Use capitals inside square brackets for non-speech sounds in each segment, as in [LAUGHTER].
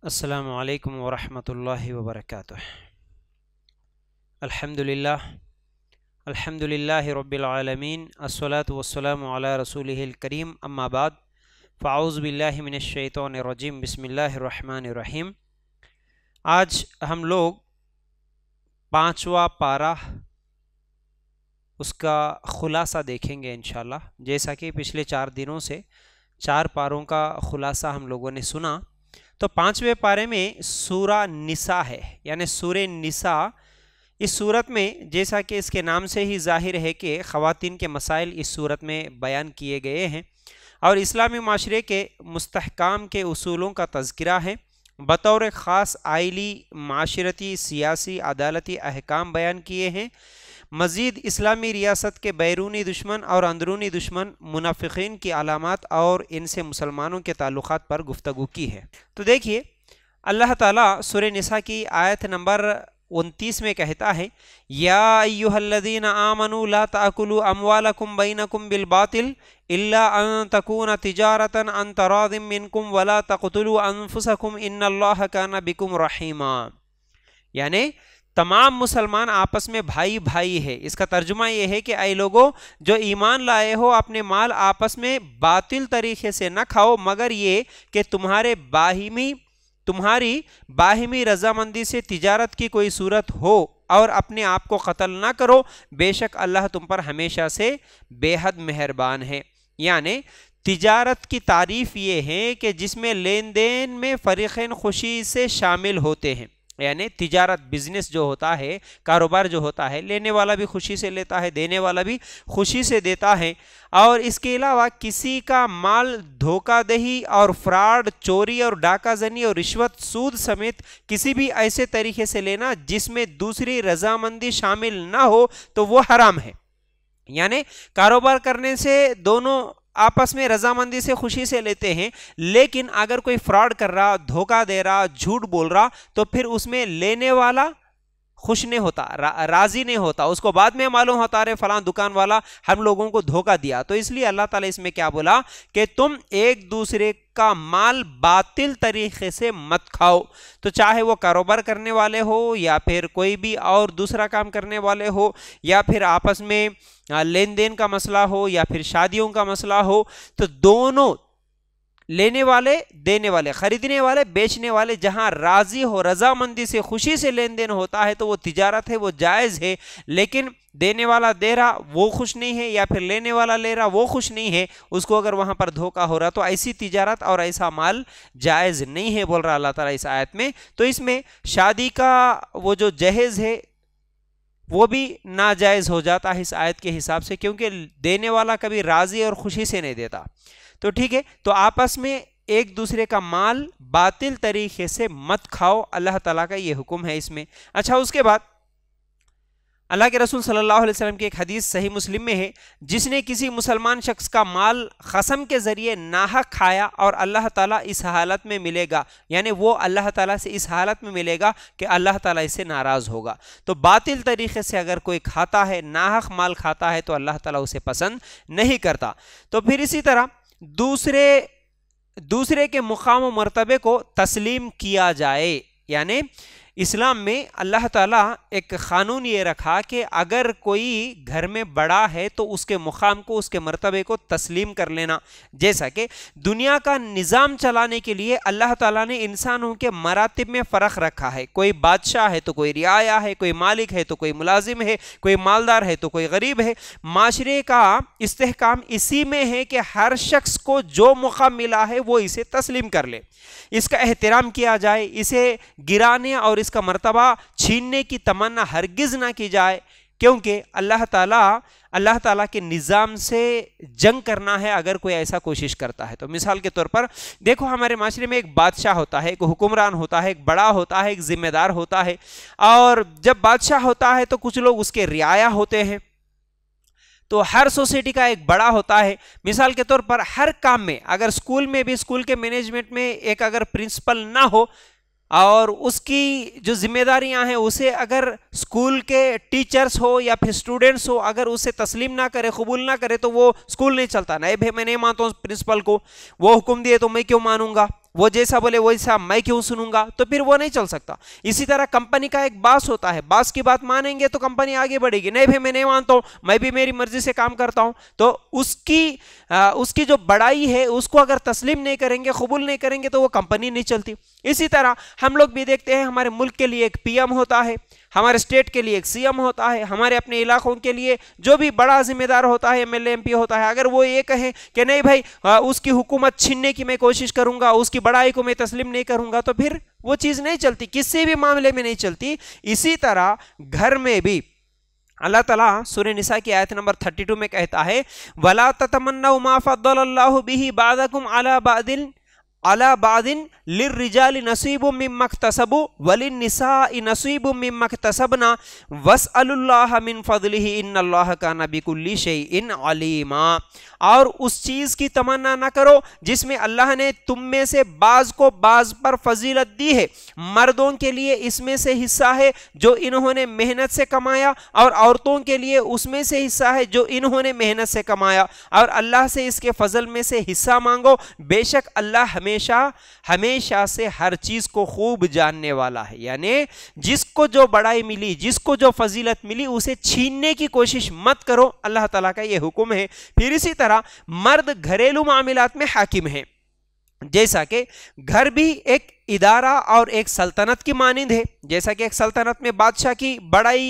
السلام عليكم ورحمة الله وبركاته الحمد لله الحمد لله رب العالمين الصلاة والسلام على رسوله الكريم أما بعد فعوذ بالله من الشيطان الرجيم بسم الله الرحمن الرحيم आज हम लोग पांचवा पारा उसका खुलासा देखेंगे इन जैसा कि पिछले चार दिनों से चार पारों का खुलासा हम लोगों ने सुना तो पांचवे पारे में सूरा निसा है यानी सूर निसा इस सूरत में जैसा कि इसके नाम से ही जाहिर है कि खातिन के मसाइल इस सूरत में बयान किए गए हैं और इस्लामी माशरे के मस्तकाम के असूलों का तस्करा है बतौर ख़ास आयली माशरती सियासी अदालती अहकाम बयान किए हैं मज़ीद इस्लामी रियासत के बैरूनी दुश्मन और अंदरूनी दुश्मन मुनाफिकीन की अलामत और इनसे मुसलमानों के ताल्लुक पर गुफ्तु की है तो देखिए अल्लाह ताला सुर निसा की आयत नंबर उनतीस में कहता है यादीन आमनु ला तकुलु अमवाल कुम बिन कुम बिलबातिल तकून तजारत अन तरादिमिनकुम वला तकतलु अनफुसकुम इन अल्लाह काना बिकुम रहीमा यानी तमाम मुसलमान आपस में भाई भाई है इसका तर्जुमा यह है कि आई लोगों जो ईमान लाए हो अपने माल आपस में बातिल तरीके से ना खाओ मगर ये कि तुम्हारे बाहिमी तुम्हारी बाहिमी रजामंदी से तिजारत की कोई सूरत हो और अपने आप को कत्ल ना करो बेशक अल्लाह तुम पर हमेशा से बेहद मेहरबान है यानि तिजारत की तारीफ़ ये है कि जिसमें लेन देन में फ़रीक़ैन खुशी से शामिल होते हैं यानी तिजारत बिजनेस जो होता है कारोबार जो होता है लेने वाला भी खुशी से लेता है देने वाला भी खुशी से देता है और इसके अलावा किसी का माल धोखादही और फ्रॉड चोरी और डाकाजनी और रिश्वत सूद समेत किसी भी ऐसे तरीके से लेना जिसमें दूसरी रजामंदी शामिल ना हो तो वो हराम है यानी कारोबार करने से दोनों आपस में रजामंदी से खुशी से लेते हैं लेकिन अगर कोई फ्रॉड कर रहा धोखा दे रहा झूठ बोल रहा तो फिर उसमें लेने वाला खुश नहीं होता रा, राजी नहीं होता उसको बाद में मालूम होता रहे फलां दुकान वाला हम लोगों को धोखा दिया तो इसलिए अल्लाह ताला इसमें क्या बोला कि तुम एक दूसरे का माल बातिल तरीके से मत खाओ तो चाहे वो कारोबार करने वाले हो या फिर कोई भी और दूसरा काम करने वाले हो या फिर आपस में लेन देन का मसला हो या फिर शादियों का मसला हो तो दोनों लेने वाले देने वाले खरीदने वाले बेचने वाले जहां राजी हो रजामंदी से खुशी से लेन देन होता है तो वो तिजारत है वो जायज़ है लेकिन देने वाला दे रहा वो खुश नहीं है या फिर लेने वाला ले रहा वो खुश नहीं है उसको अगर वहाँ पर धोखा हो रहा तो ऐसी तिजारत और ऐसा माल जायज़ नहीं है बोल रहा अल्लाह तला इस आयत में तो इसमें शादी का वो जो जहेज़ है वो भी नाजायज़ हो जाता है इस आयत के हिसाब से क्योंकि देने वाला कभी राज़ी और खुशी से नहीं देता तो ठीक है तो आपस में एक दूसरे का माल बातिल तरीके से मत खाओ अल्लाह ताला का ये हुक्म है इसमें अच्छा उसके बाद अल्लाह के रसूल सल्लल्लाहु अलैहि वसल्लम की एक हदीस सही मुस्लिम में है जिसने किसी मुसलमान शख्स का माल कसम के ज़रिए नाहक खाया और अल्लाह ताला इस हालत में मिलेगा यानी वो अल्लाह ताला से इस हालत में मिलेगा कि अल्लाह ताला इससे नाराज़ होगा तो बातिल तरीके से अगर कोई खाता है नाहक माल खाता है तो अल्लाह ताली उसे पसंद नहीं करता तो फिर इसी तरह दूसरे दूसरे के मुकाम मरतबे को तस्लीम किया जाए यानी इस्लाम में अल्लाह ताला एक क़ानून ये रखा कि अगर कोई घर में बड़ा है तो उसके मुकाम को उसके मरतबे को तस्लीम कर लेना जैसा कि दुनिया का निज़ाम चलाने के लिए अल्लाह ताला ने इंसानों के मरातब में फ़र्क रखा है कोई बादशाह है तो कोई रियाया है कोई मालिक है तो कोई मुलाजिम है कोई मालदार है तो कोई गरीब है माशरे का इस्तेकाम इसी में है कि हर शख्स को जो मुकाम मिला है वो इसे तस्लीम कर ले इसका एहतराम किया जाए इसे गिराने और इसका मरतबा छीनने की तमन्ना हरगिज़ ना की जाए क्योंकि अल्लाह ताला अल्लाह ताला के निज़ाम से जंग करना है अगर कोई ऐसा कोशिश करता है तो मिसाल के तौर पर देखो हमारे माशरे में एक बादशाह होता है एक हुक्मरान होता है एक बड़ा होता है एक ज़िम्मेदार होता है और जब बादशाह होता है तो कुछ लोग उसके रियाया होते हैं तो हर सोसाइटी का एक बड़ा होता है मिसाल के तौर पर हर काम में अगर स्कूल में भी स्कूल के मैनेजमेंट में एक अगर प्रिंसिपल ना हो और उसकी जो जिम्मेदारियां हैं उसे अगर स्कूल के टीचर्स हो या फिर स्टूडेंट्स हो अगर उसे तस्लीम ना करे कबूल ना करे तो वो स्कूल नहीं चलता नहीं भाई मैं नहीं मानता हूँ प्रिंसिपल को वो हुक्म दिए तो मैं क्यों मानूंगा वो जैसा बोले वैसा मैं क्यों सुनूंगा तो फिर वो नहीं चल सकता इसी तरह कंपनी का एक बास होता है बास की बात मानेंगे तो कंपनी आगे बढ़ेगी नहीं भाई मैं नहीं मानता हूँ मैं भी मेरी मर्जी से काम करता हूँ तो उसकी आ, उसकी जो बड़ाई है उसको अगर तस्लीम नहीं करेंगे कबूल नहीं करेंगे तो वो कंपनी नहीं चलती इसी तरह हम लोग भी देखते हैं हमारे मुल्क के लिए एक पी होता है हमारे स्टेट के लिए एक सीएम होता है हमारे अपने इलाकों के लिए जो भी बड़ा जिम्मेदार होता है एमएलए एमपी होता है अगर वो ये कहें कि नहीं भाई उसकी हुकूमत छीनने की मैं कोशिश करूंगा उसकी बड़ाई को मैं तस्लीम नहीं करूंगा तो फिर वो चीज़ नहीं चलती किसी भी मामले में नहीं चलती इसी तरह घर में भी अल्लाह तला सूर्य निसा की आयत नंबर 32 में कहता है वला तमन्ना उमाफ़ल बादकुम अला बादिल अला बादिन लिर्रिजाल मिम्मक तसबु वलिन निसा मिम्मक तसबना वस अलुल्लाह मिन फ़दल इन अल्लाह का नबी नबीकुल्ली शई इन अलीमा और उस चीज़ की तमन्ना ना करो जिसमें अल्लाह ने तुम में से बाज़ को बाज़ पर फजीलत दी है मर्दों के लिए इसमें से हिस्सा है जो इन्होंने मेहनत से कमाया और औरतों के लिए उसमें से हिस्सा है जो इन्होंने मेहनत से कमाया और अल्लाह से इसके फजल में से हिस्सा मांगो बेशक अल्लाह हमें हमेशा हमेशा से हर चीज़ को खूब जानने वाला है यानी जिसको जो बड़ाई मिली जिसको जो फजीलत मिली उसे छीनने की कोशिश मत करो अल्लाह ताला का ये हुक्म है फिर इसी तरह मर्द घरेलू मामलात में हाकिम है जैसा कि घर भी एक इदारा और एक सल्तनत की मानंद है जैसा कि एक सल्तनत में बादशाह की बड़ाई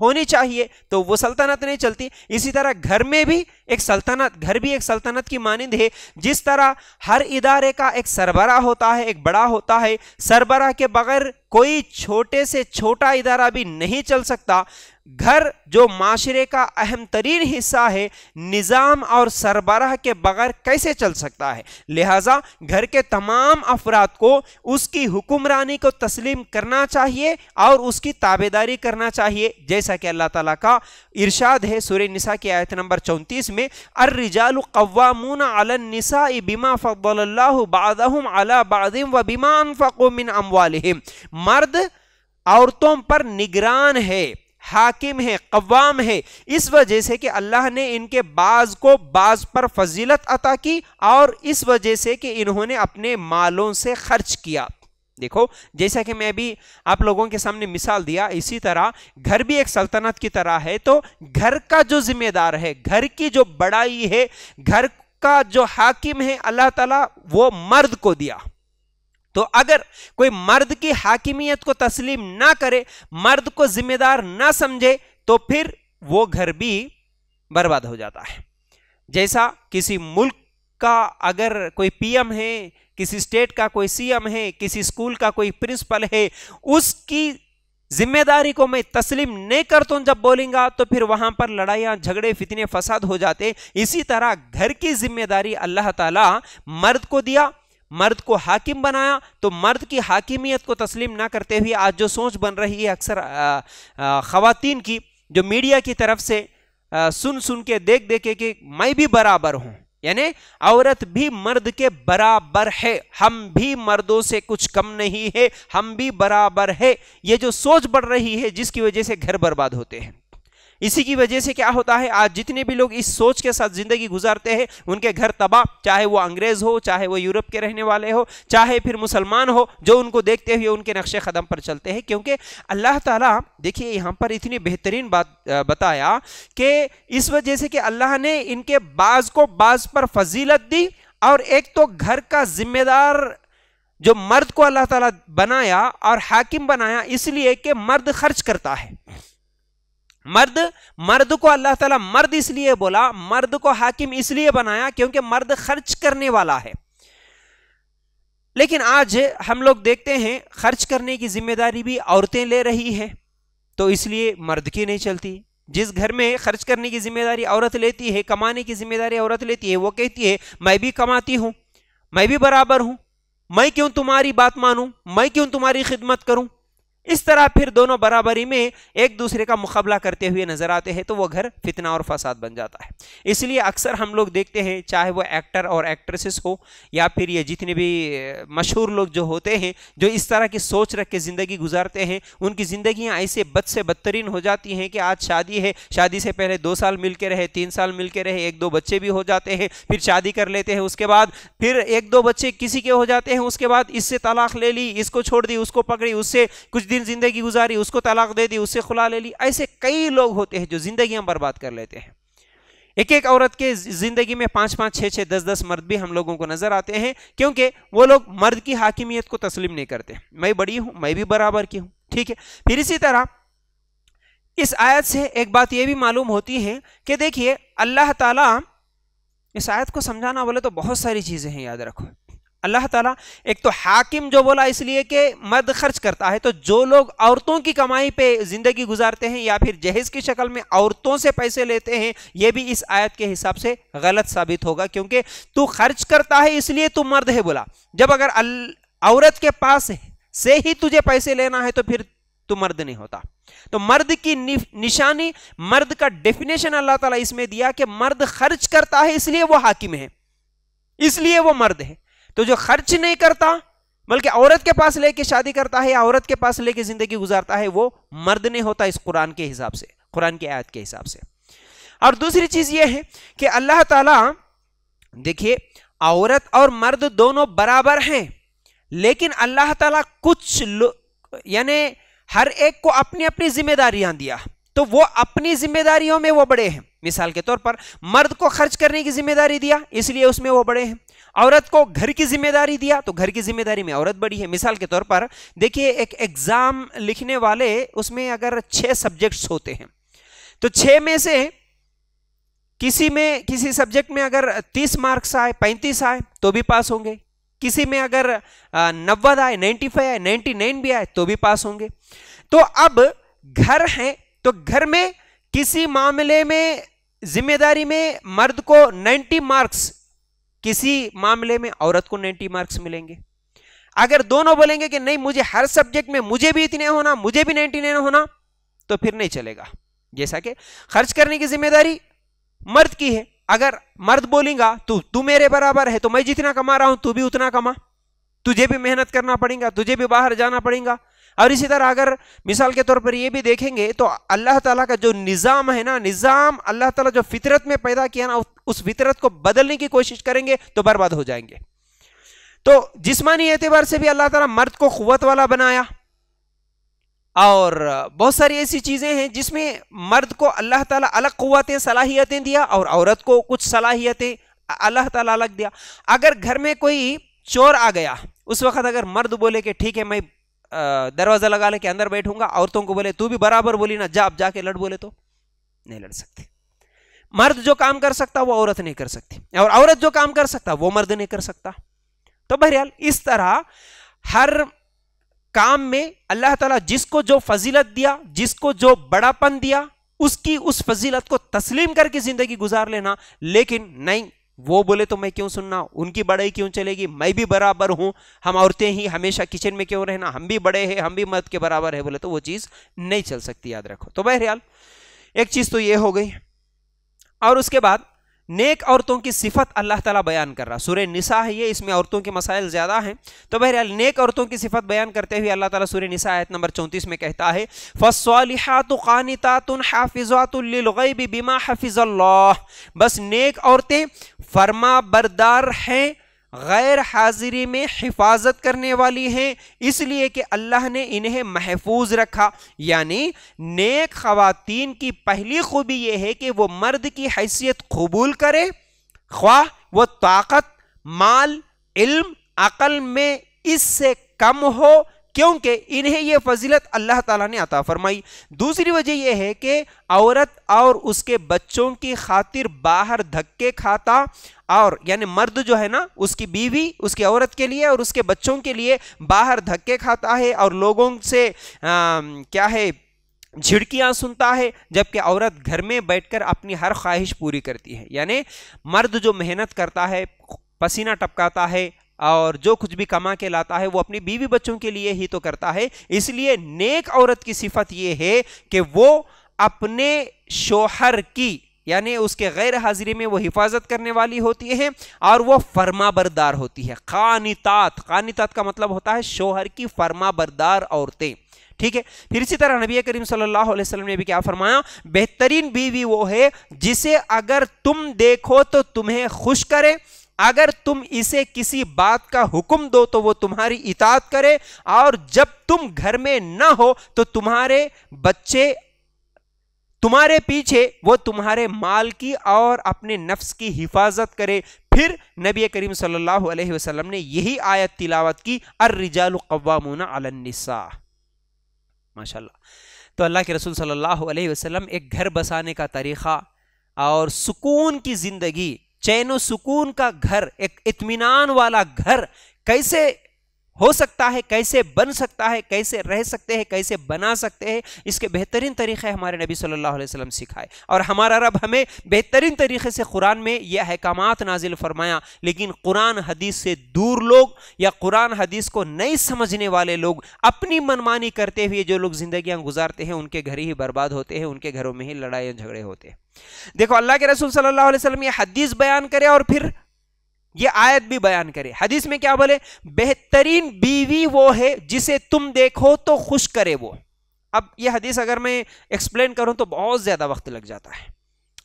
होनी चाहिए तो वो सल्तनत नहीं चलती इसी तरह घर में भी एक सल्तनत घर भी एक सल्तनत की मानंद है जिस तरह हर इदारे का एक सरबरा होता है एक बड़ा होता है सरबरा के बगैर कोई छोटे से छोटा इदारा भी नहीं चल सकता घर जो माशरे का अहम तरीन हिस्सा है निज़ाम और सरबराह के बगैर कैसे चल सकता है लिहाजा घर के तमाम अफराद को उसकी हुक्मरानी को तस्लीम करना चाहिए और उसकी ताबेदारी करना चाहिए जैसा कि अल्लाह ताला का इरशाद है सूर्य निसा की आयत नंबर चौंतीस में अर्रिजाल कवामून अलनिसा बिमा फ़ल्ला अला बादिम व बिमा अनफ़ो मिन मर्द औरतों पर निगरान है हाकिम है कवाम है इस वजह से कि अल्लाह ने इनके बाज को बाज पर फजीलत अता की और इस वजह से कि इन्होंने अपने मालों से खर्च किया देखो जैसा कि मैं भी आप लोगों के सामने मिसाल दिया इसी तरह घर भी एक सल्तनत की तरह है तो घर का जो जिम्मेदार है घर की जो बड़ाई है घर का जो हाकिम है अल्लाह ताला वो मर्द को दिया तो अगर कोई मर्द की हाकिमियत को तस्लीम ना करे मर्द को जिम्मेदार ना समझे तो फिर वो घर भी बर्बाद हो जाता है जैसा किसी मुल्क का अगर कोई पीएम है किसी स्टेट का कोई सीएम है किसी स्कूल का कोई प्रिंसिपल है उसकी जिम्मेदारी को मैं तस्लीम नहीं करता हूं जब बोलेंगे तो फिर वहां पर लड़ाइयां झगड़े फितने फसाद हो जाते इसी तरह घर की जिम्मेदारी अल्लाह ताला मर्द को दिया मर्द को हाकिम बनाया तो मर्द की हाकिमियत को तस्लीम ना करते हुए आज जो सोच बन रही है अक्सर ख़वान की जो मीडिया की तरफ से आ, सुन सुन के देख देखे कि मैं भी बराबर हूँ यानी औरत भी मर्द के बराबर है हम भी मर्दों से कुछ कम नहीं है हम भी बराबर है ये जो सोच बढ़ रही है जिसकी वजह से घर बर्बाद होते हैं इसी की वजह से क्या होता है आज जितने भी लोग इस सोच के साथ ज़िंदगी गुजारते हैं उनके घर तबाह चाहे वो अंग्रेज़ हो चाहे वो यूरोप के रहने वाले हो चाहे फिर मुसलमान हो जो उनको देखते हुए उनके नक्शे कदम पर चलते हैं क्योंकि अल्लाह ताला देखिए यहाँ पर इतनी बेहतरीन बात बताया कि इस वजह से कि अल्लाह ने इनके बाज को बाज पर फजीलत दी और एक तो घर का जिम्मेदार जो मर्द को अल्लाह ताला बनाया और हाकिम बनाया इसलिए कि मर्द खर्च करता है मर्द मर्द को अल्लाह ताला मर्द इसलिए बोला मर्द को हाकिम इसलिए बनाया क्योंकि मर्द खर्च करने वाला है लेकिन आज हम लोग देखते हैं खर्च करने की जिम्मेदारी भी औरतें ले रही हैं तो इसलिए मर्द की नहीं चलती जिस घर में खर्च करने की जिम्मेदारी औरत लेती है कमाने की जिम्मेदारी औरत लेती है वो कहती है मैं भी कमाती हूँ मैं भी बराबर हूँ मैं क्यों तुम्हारी बात मानूँ मैं क्यों तुम्हारी खिदमत करूँ इस तरह फिर दोनों बराबरी में एक दूसरे का मुकाबला करते हुए नजर आते हैं तो वो घर फितना और फसाद बन जाता है इसलिए अक्सर हम लोग देखते हैं चाहे वो एक्टर और एक्ट्रेसेस हो या फिर ये जितने भी मशहूर लोग जो होते हैं जो इस तरह की सोच रख के ज़िंदगी गुजारते हैं उनकी ज़िंदियाँ ऐसे बद से बदतरीन हो जाती हैं कि आज शादी है शादी से पहले दो साल मिल के रहे तीन साल मिल के रहे एक दो बच्चे भी हो जाते हैं फिर शादी कर लेते हैं उसके बाद फिर एक दो बच्चे किसी के हो जाते हैं उसके बाद इससे तलाक ले ली इसको छोड़ दी उसको पकड़ी उससे कुछ दिन ज़िंदगी गुजारी उसको तलाक दे दी उससे खुला ले ली ऐसे कई लोग होते हैं जो ज़िंदगी हम बर्बाद कर लेते हैं एक एक औरत के ज़िंदगी में पाँच पाँच छः छः दस दस मर्द भी हम लोगों को नज़र आते हैं क्योंकि वो लोग मर्द की हाकिमियत को तस्लीम नहीं करते मैं बड़ी हूँ मैं भी बराबर की हूँ ठीक है फिर इसी तरह इस आयत से एक बात यह भी मालूम होती है कि देखिए अल्लाह ताला इस आयत को समझाना बोले तो बहुत सारी चीज़ें हैं याद रखो अल्लाह ताला एक तो हाकिम जो बोला इसलिए कि मर्द खर्च करता है तो जो लोग औरतों की कमाई पे ज़िंदगी गुजारते हैं या फिर जहेज़ की शक्ल में औरतों से पैसे लेते हैं ये भी इस आयत के हिसाब से गलत साबित होगा क्योंकि तू खर्च करता है इसलिए तू मर्द है बोला जब अगर औरत के पास से ही तुझे पैसे लेना है तो फिर तू मर्द नहीं होता तो मर्द की निशानी मर्द का डेफिनेशन अल्लाह ताला इसमें दिया कि मर्द खर्च करता है इसलिए वो हाकिम है इसलिए वो मर्द है तो जो खर्च नहीं करता बल्कि औरत के पास लेके शादी करता है या औरत के पास लेके जिंदगी गुजारता है वो मर्द नहीं होता इस कुरान के हिसाब से कुरान की आयत के हिसाब से और दूसरी चीज ये है कि अल्लाह ताला देखिए औरत और मर्द दोनों बराबर हैं लेकिन अल्लाह ताला कुछ यानी हर एक को अपनी अपनी जिम्मेदारियां दिया तो वो अपनी जिम्मेदारियों में वो बड़े हैं मिसाल के तौर पर मर्द को खर्च करने की जिम्मेदारी दिया इसलिए उसमें वो बड़े हैं औरत को घर की जिम्मेदारी दिया तो घर की जिम्मेदारी में औरत बड़ी है मिसाल के तौर पर देखिए एक एग्ज़ाम लिखने वाले उसमें अगर छह सब्जेक्ट्स होते हैं तो छह में से किसी में किसी सब्जेक्ट में अगर तीस मार्क्स आए पैंतीस आए तो भी पास होंगे किसी में अगर नब्बे आए नाइन्टी फाइव आए नाइन्टी नाइन भी आए तो भी पास होंगे तो अब घर हैं तो घर में किसी मामले में जिम्मेदारी में मर्द को 90 मार्क्स किसी मामले में औरत को 90 मार्क्स मिलेंगे अगर दोनों बोलेंगे कि नहीं मुझे हर सब्जेक्ट में मुझे भी इतने होना मुझे भी 99 होना तो फिर नहीं चलेगा जैसा कि खर्च करने की जिम्मेदारी मर्द की है अगर मर्द बोलेगा तो तू मेरे बराबर है तो मैं जितना कमा रहा हूं तू भी उतना कमा तुझे भी मेहनत करना पड़ेगा तुझे भी बाहर जाना पड़ेगा और इसी तरह अगर मिसाल के तौर पर ये भी देखेंगे तो अल्लाह ताला का जो निज़ाम है ना निज़ाम अल्लाह ताला जो फितरत में पैदा किया ना उस फितरत को बदलने की कोशिश करेंगे तो बर्बाद हो जाएंगे तो जिसमानी एतबार से भी अल्लाह ताला मर्द को क़वत वाला बनाया और बहुत सारी ऐसी चीज़ें हैं जिसमें मर्द को अल्लाह ताला अलग क़वतें सलाहियतें दिया और औरत को कुछ सलाहियतें अल्लाह ताला अलग दिया अगर घर में कोई चोर आ गया उस वक्त अगर मर्द बोले कि ठीक है मैं दरवाज़ा लगा ले के अंदर बैठूंगा औरतों को बोले तू भी बराबर बोली ना जा आप जाके लड़ बोले तो नहीं लड़ सकते मर्द जो काम कर सकता वो औरत नहीं कर सकती और औरत जो काम कर सकता वो मर्द नहीं कर सकता तो बहरियाल इस तरह हर काम में अल्लाह ताला जिसको जो फजीलत दिया जिसको जो बड़ापन दिया उसकी उस फजीलत को तस्लीम करके जिंदगी गुजार लेना लेकिन नहीं वो बोले तो मैं क्यों सुनना उनकी बड़ाई क्यों चलेगी मैं भी बराबर हूँ हम औरतें ही हमेशा किचन में क्यों रहना हम भी बड़े हैं हम भी मर्द के बराबर है बोले तो वो चीज़ नहीं चल सकती याद रखो तो बहरहाल एक चीज़ तो ये हो गई और उसके बाद नेक औरतों की सिफत अल्लाह ताला बयान कर रहा सूर्य निसा है ये इसमें औरतों के मसाइल ज़्यादा हैं तो बहरहाल नेक औरतों की सिफत बयान करते हुए अल्लाह ताला सूर्य निसा आयत नंबर चौंतीस में कहता है फ़स्वालिहात क़ानितातुन हाफिज़ातुल्लिलग़ैब बिमा हफिज़ल्लाह बस नेक औरतें फरमा बरदार हैं गैर हाजिरी में हिफाजत करने वाली हैं इसलिए कि अल्लाह ने इन्हें महफूज रखा यानी नेक ख़वातीन की पहली खूबी यह है कि वो मर्द की हैसियत कबूल करे ख्वाह वो ताकत माल इल्म अकल में इससे कम हो क्योंकि इन्हें यह फजीलत अल्लाह ताला ने अता फरमाई दूसरी वजह यह है कि औरत और उसके बच्चों की खातिर बाहर धक्के खाता और यानी मर्द जो है ना उसकी बीवी उसकी औरत के लिए और उसके बच्चों के लिए बाहर धक्के खाता है और लोगों से आ, क्या है झिड़कियाँ सुनता है जबकि औरत घर में बैठकर अपनी हर ख्वाहिश पूरी करती है यानी मर्द जो मेहनत करता है पसीना टपकाता है और जो कुछ भी कमा के लाता है वो अपनी बीवी बच्चों के लिए ही तो करता है इसलिए नेक औरत की सिफत ये है कि वो अपने शोहर की यानी उसके गैर हाजिरी में वो हिफाजत करने वाली होती है और वो फर्मा बरदार होती है खानितात खानितात का मतलब होता है शोहर की फर्मा बरदार औरतें ठीक है फिर इसी तरह नबी करीम सल्लल्लाहु अलैहि वसल्लम ने भी क्या फरमाया बेहतरीन बीवी वो है जिसे अगर तुम देखो तो तुम्हें खुश करे अगर तुम इसे किसी बात का हुक्म दो तो वो तुम्हारी इतात करे और जब तुम घर में ना हो तो तुम्हारे बच्चे तुम्हारे पीछे वो तुम्हारे माल की और अपने नफ्स की हिफाजत करे फिर नबी करीम सल्लल्लाहु अलैहि वसल्लम ने यही आयत तिलावत की अर रिजाल कवामूना अलनिसा माशाल्लाह तो अल्लाह के रसूल सल्लल्लाहु अलैहि वसल्लम एक घर बसाने का तरीक़ा और सुकून की ज़िंदगी चैन सुकून का घर एक इतमान वाला घर कैसे हो सकता है कैसे बन सकता है कैसे रह सकते हैं कैसे बना सकते हैं इसके बेहतरीन तरीके हमारे नबी सल्लल्लाहु अलैहि वसल्लम सिखाए और हमारा रब हमें बेहतरीन तरीके से कुरान में यह अहकाम नाजिल फरमाया लेकिन कुरान हदीस से दूर लोग या कुरान हदीस को नहीं समझने वाले लोग अपनी मनमानी करते हुए जो लोग ज़िंदगियाँ गुजारते हैं उनके घर ही बर्बाद होते हैं उनके घरों में ही लड़ाई झगड़े होते हैं देखो अल्लाह के रसूल सल्लल्लाहु अलैहि वसल्लम ये हदीस बयान करे और फिर ये आयत भी बयान करे हदीस में क्या बोले बेहतरीन बीवी वो है जिसे तुम देखो तो खुश करे वो अब ये हदीस अगर मैं एक्सप्लेन करूं तो बहुत ज़्यादा वक्त लग जाता है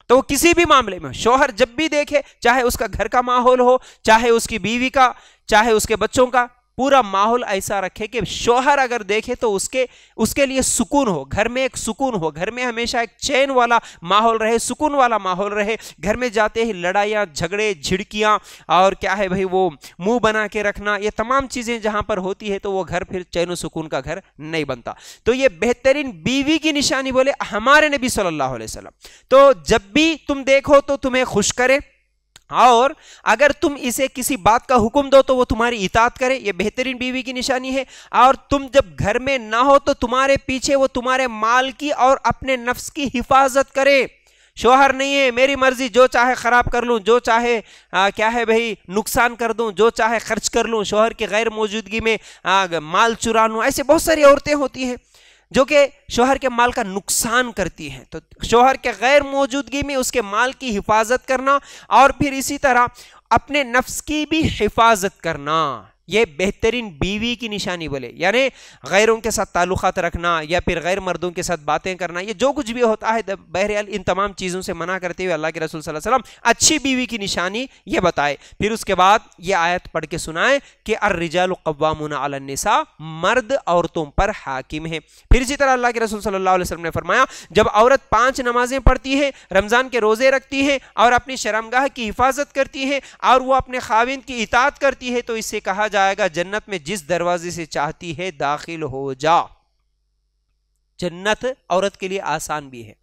तो वो किसी भी मामले में शोहर जब भी देखे चाहे उसका घर का माहौल हो चाहे उसकी बीवी का चाहे उसके बच्चों का पूरा माहौल ऐसा रखे कि शोहर अगर देखे तो उसके उसके लिए सुकून हो घर में एक सुकून हो घर में हमेशा एक चैन वाला माहौल रहे सुकून वाला माहौल रहे घर में जाते ही लड़ाइयाँ झगड़े झिड़कियाँ और क्या है भाई वो मुंह बना के रखना ये तमाम चीज़ें जहाँ पर होती है तो वो घर फिर चैन सुकून का घर नहीं बनता तो ये बेहतरीन बीवी की निशानी बोले हमारे नबी सल्ला वसलम तो जब भी तुम देखो तो तुम्हें खुश करे और अगर तुम इसे किसी बात का हुक्म दो तो वो तुम्हारी इतात करे ये बेहतरीन बीवी की निशानी है और तुम जब घर में ना हो तो तुम्हारे पीछे वो तुम्हारे माल की और अपने नफ्स की हिफाजत करे शोहर नहीं है मेरी मर्जी जो चाहे ख़राब कर लूँ जो चाहे आ, क्या है भाई नुकसान कर दूँ जो चाहे खर्च कर लूँ शोहर की गैर मौजूदगी में आ, माल चुरा लूँ ऐसे बहुत सारी औरतें होती हैं जो कि शोहर के माल का नुकसान करती हैं तो शोहर के गैर मौजूदगी में उसके माल की हिफाजत करना और फिर इसी तरह अपने नफ्स की भी हिफाजत करना ये बेहतरीन बीवी की निशानी बोले यानी गैरों के साथ ताल्लुक रखना या फिर गैर मर्दों के साथ बातें करना ये जो कुछ भी होता है बहरहाल इन तमाम चीज़ों से मना करते हुए अल्लाह के रसूल वसल्लम अच्छी बीवी की निशानी ये बताए फिर उसके बाद ये आयत पढ़ के सुनाए कि अर्रजाल कवामुन मर्द औरतों पर हाकिम है फिर इसी तरह अल्लाह के रसूल सल्ला वसलम ने फरमाया जब औरत पाँच नमाजें पढ़ती है रमज़ान के रोज़े रखती है और अपनी शर्मगाह की हिफाजत करती है और वह अपने खाविन की इतात करती है तो इससे कहा जाएगा जन्नत में जिस दरवाजे से चाहती है दाखिल हो जा जन्नत औरत के लिए आसान भी है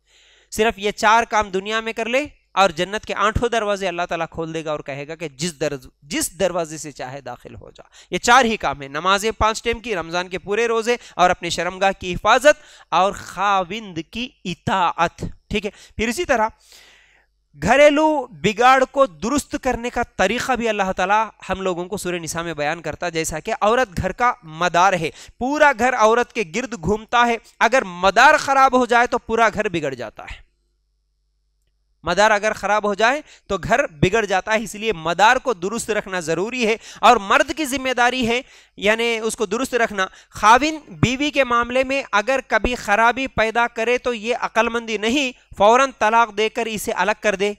सिर्फ ये चार काम दुनिया में कर ले और जन्नत के आठों दरवाजे अल्लाह ताला खोल देगा और कहेगा कि जिस दर जिस दरवाजे से चाहे दाखिल हो जा ये चार ही काम है नमाजें पांच टाइम की रमज़ान के पूरे रोज़े और अपने शर्मगाह की हिफाजत और खाविंद की इताअत ठीक है फिर इसी तरह घरेलू बिगाड़ को दुरुस्त करने का तरीका भी अल्लाह ताला हम लोगों को सूर्य निशा में बयान करता है जैसा कि औरत घर का मदार है पूरा घर औरत के गिर्द घूमता है अगर मदार खराब हो जाए तो पूरा घर बिगड़ जाता है मदार अगर ख़राब हो जाए तो घर बिगड़ जाता है इसलिए मदार को दुरुस्त रखना ज़रूरी है और मर्द की जिम्मेदारी है यानी उसको दुरुस्त रखना खाविन बीवी के मामले में अगर कभी खराबी पैदा करे तो ये अक्लमंदी नहीं फौरन तलाक देकर इसे अलग कर दे